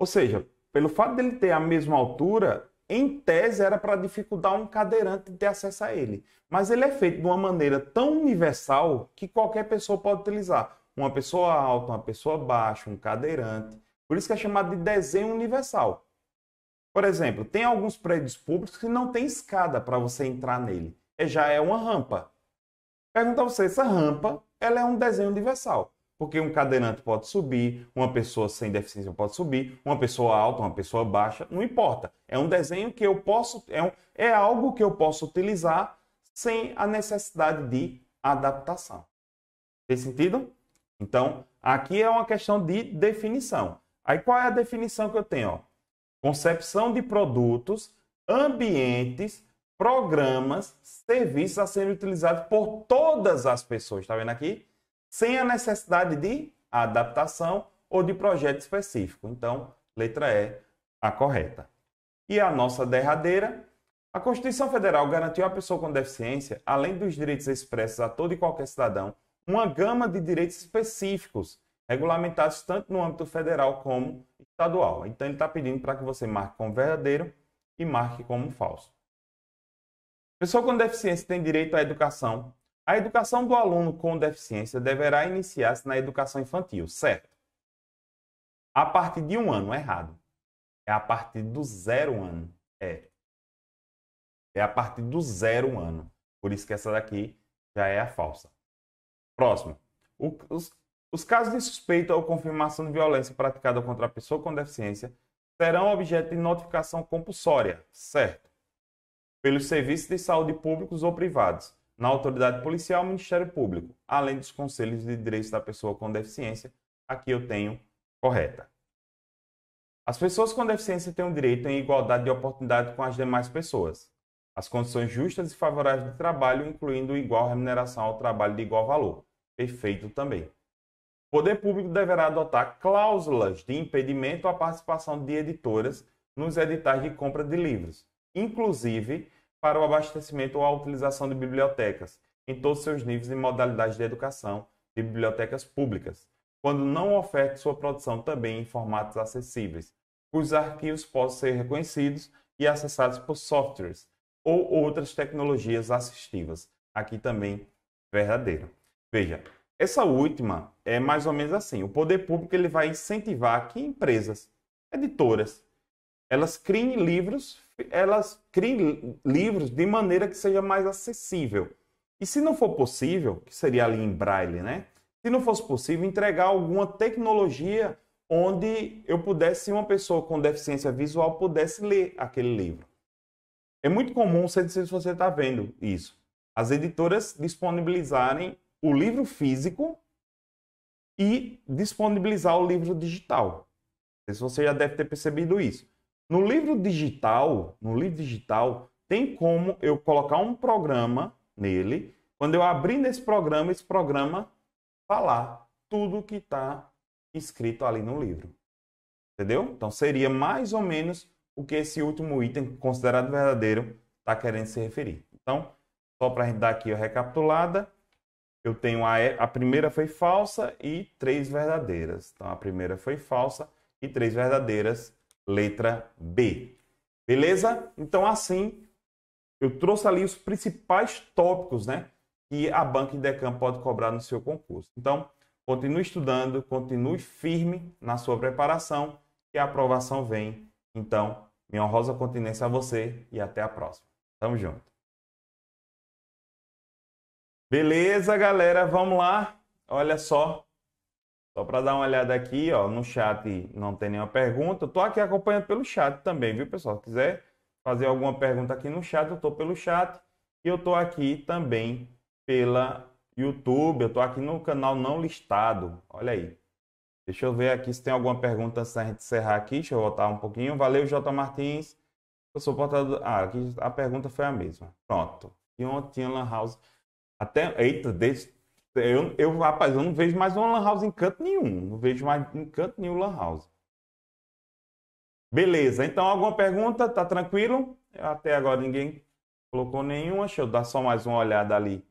Ou seja, pelo fato dele ter a mesma altura, em tese era para dificultar um cadeirante de ter acesso a ele. Mas ele é feito de uma maneira tão universal que qualquer pessoa pode utilizar. Uma pessoa alta, uma pessoa baixa, um cadeirante. Por isso que é chamado de desenho universal. Por exemplo, tem alguns prédios públicos que não tem escada para você entrar nele. É, já é uma rampa. Pergunta a você, essa rampa ela é um desenho universal. Porque um cadeirante pode subir, uma pessoa sem deficiência pode subir, uma pessoa alta, uma pessoa baixa, não importa. É um desenho que eu posso, é, um, é algo que eu posso utilizar sem a necessidade de adaptação. Tem sentido? Então, aqui é uma questão de definição. Aí qual é a definição que eu tenho? Concepção de produtos, ambientes, programas, serviços a serem utilizados por todas as pessoas. Está vendo aqui? sem a necessidade de adaptação ou de projeto específico. Então, letra E, a correta. E a nossa derradeira, a Constituição Federal garantiu à pessoa com deficiência, além dos direitos expressos a todo e qualquer cidadão, uma gama de direitos específicos, regulamentados tanto no âmbito federal como estadual. Então, ele está pedindo para que você marque como verdadeiro e marque como falso. pessoa com deficiência tem direito à educação, a educação do aluno com deficiência deverá iniciar-se na educação infantil, certo? A partir de um ano, errado. É a partir do zero ano. É. É a partir do zero ano. Por isso que essa daqui já é a falsa. Próximo. O, os, os casos de suspeita ou confirmação de violência praticada contra a pessoa com deficiência serão objeto de notificação compulsória, certo? Pelos serviços de saúde públicos ou privados na autoridade policial Ministério Público, além dos conselhos de direitos da pessoa com deficiência. Aqui eu tenho correta. As pessoas com deficiência têm o direito em igualdade de oportunidade com as demais pessoas. As condições justas e favoráveis de trabalho, incluindo igual remuneração ao trabalho de igual valor. Perfeito também. O poder público deverá adotar cláusulas de impedimento à participação de editoras nos editais de compra de livros, inclusive para o abastecimento ou a utilização de bibliotecas, em todos seus níveis e modalidades de educação, de bibliotecas públicas, quando não oferta sua produção também em formatos acessíveis, cujos arquivos possam ser reconhecidos e acessados por softwares ou outras tecnologias assistivas. Aqui também verdadeiro. Veja, essa última é mais ou menos assim. O poder público ele vai incentivar que empresas, editoras, elas criem livros elas criem livros de maneira que seja mais acessível. E se não for possível, que seria ali em braille, né? Se não fosse possível, entregar alguma tecnologia onde eu pudesse, uma pessoa com deficiência visual pudesse ler aquele livro. É muito comum, sei se você está vendo isso, as editoras disponibilizarem o livro físico e disponibilizar o livro digital. Não sei se você já deve ter percebido isso. No livro digital, no livro digital, tem como eu colocar um programa nele. Quando eu abrir nesse programa, esse programa falar tá tudo que está escrito ali no livro. Entendeu? Então seria mais ou menos o que esse último item considerado verdadeiro está querendo se referir. Então, só para a gente dar aqui a recapitulada, eu tenho a, a primeira foi falsa e três verdadeiras. Então a primeira foi falsa e três verdadeiras letra B. Beleza? Então, assim, eu trouxe ali os principais tópicos, né? Que a Banca Indecam pode cobrar no seu concurso. Então, continue estudando, continue firme na sua preparação, que a aprovação vem. Então, minha honrosa continência a você e até a próxima. Tamo junto. Beleza, galera? Vamos lá. Olha só. Só para dar uma olhada aqui, ó, no chat não tem nenhuma pergunta. Eu tô aqui acompanhando pelo chat também, viu, pessoal? Se quiser fazer alguma pergunta aqui no chat, eu tô pelo chat e eu tô aqui também pela YouTube, eu tô aqui no canal não listado. Olha aí. Deixa eu ver aqui se tem alguma pergunta antes da gente encerrar aqui. Deixa eu voltar um pouquinho. Valeu, J Martins. Eu sou portador. Ah, aqui a pergunta foi a mesma. Pronto. E ontem tinha Lan House. Até. Eita, desde eu, eu, rapaz, eu não vejo mais uma Lan House em canto nenhum. Não vejo mais em canto nenhum Lan House. Beleza, então alguma pergunta? Tá tranquilo? Até agora ninguém colocou nenhuma. Deixa eu dar só mais uma olhada ali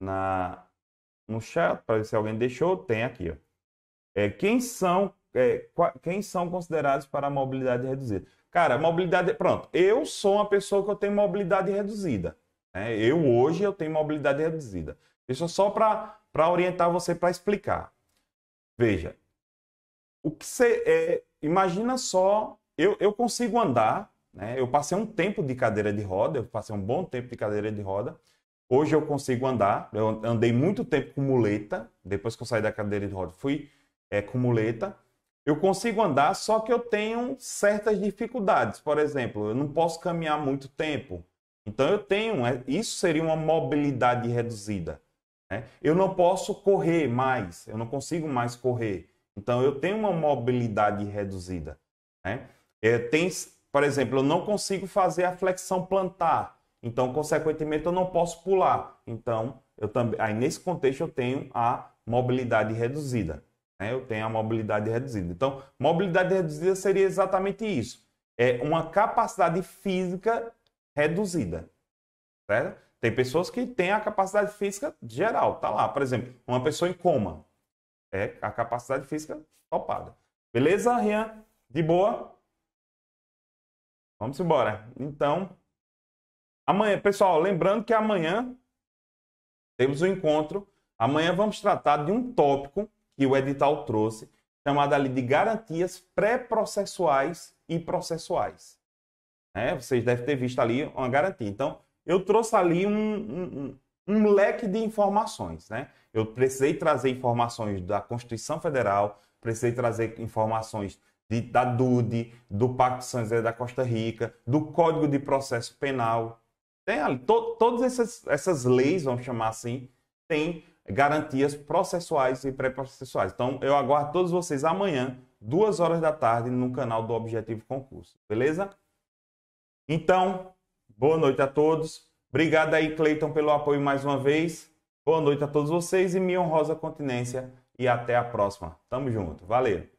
na, no chat para ver se alguém deixou. Tem aqui, ó. É, quem, são, é, quem são considerados para a mobilidade reduzida? Cara, mobilidade. Pronto, eu sou uma pessoa que eu tenho mobilidade reduzida. Né? Eu hoje eu tenho mobilidade reduzida. Isso é só para para orientar você, para explicar. Veja, o que você é, imagina só, eu, eu consigo andar, né? Eu passei um tempo de cadeira de roda, eu passei um bom tempo de cadeira de roda. Hoje eu consigo andar. Eu andei muito tempo com muleta, depois que eu saí da cadeira de roda, fui é, com muleta. Eu consigo andar, só que eu tenho certas dificuldades. Por exemplo, eu não posso caminhar muito tempo. Então eu tenho, é, isso seria uma mobilidade reduzida. Né? Eu não posso correr mais, eu não consigo mais correr. Então, eu tenho uma mobilidade reduzida. Né? É, tem, por exemplo, eu não consigo fazer a flexão plantar. Então, consequentemente, eu não posso pular. Então, eu também, aí nesse contexto, eu tenho a mobilidade reduzida. Né? Eu tenho a mobilidade reduzida. Então, mobilidade reduzida seria exatamente isso. É uma capacidade física reduzida. Certo? Tem pessoas que têm a capacidade física geral, tá lá. Por exemplo, uma pessoa em coma. É a capacidade física topada. Beleza, Rian? De boa? Vamos embora. Então, amanhã, pessoal, lembrando que amanhã temos um encontro. Amanhã vamos tratar de um tópico que o edital trouxe, chamado ali de garantias pré-processuais e processuais. É, vocês devem ter visto ali uma garantia. Então, eu trouxe ali um, um, um leque de informações, né? Eu precisei trazer informações da Constituição Federal, precisei trazer informações de, da DUD, do Pacto de São José da Costa Rica, do Código de Processo Penal. Tem ali, to, todas essas, essas leis, vamos chamar assim, têm garantias processuais e pré-processuais. Então, eu aguardo todos vocês amanhã, duas horas da tarde, no canal do Objetivo Concurso, beleza? Então, Boa noite a todos. Obrigado aí, Cleiton, pelo apoio mais uma vez. Boa noite a todos vocês e minha honrosa continência. E até a próxima. Tamo junto. Valeu.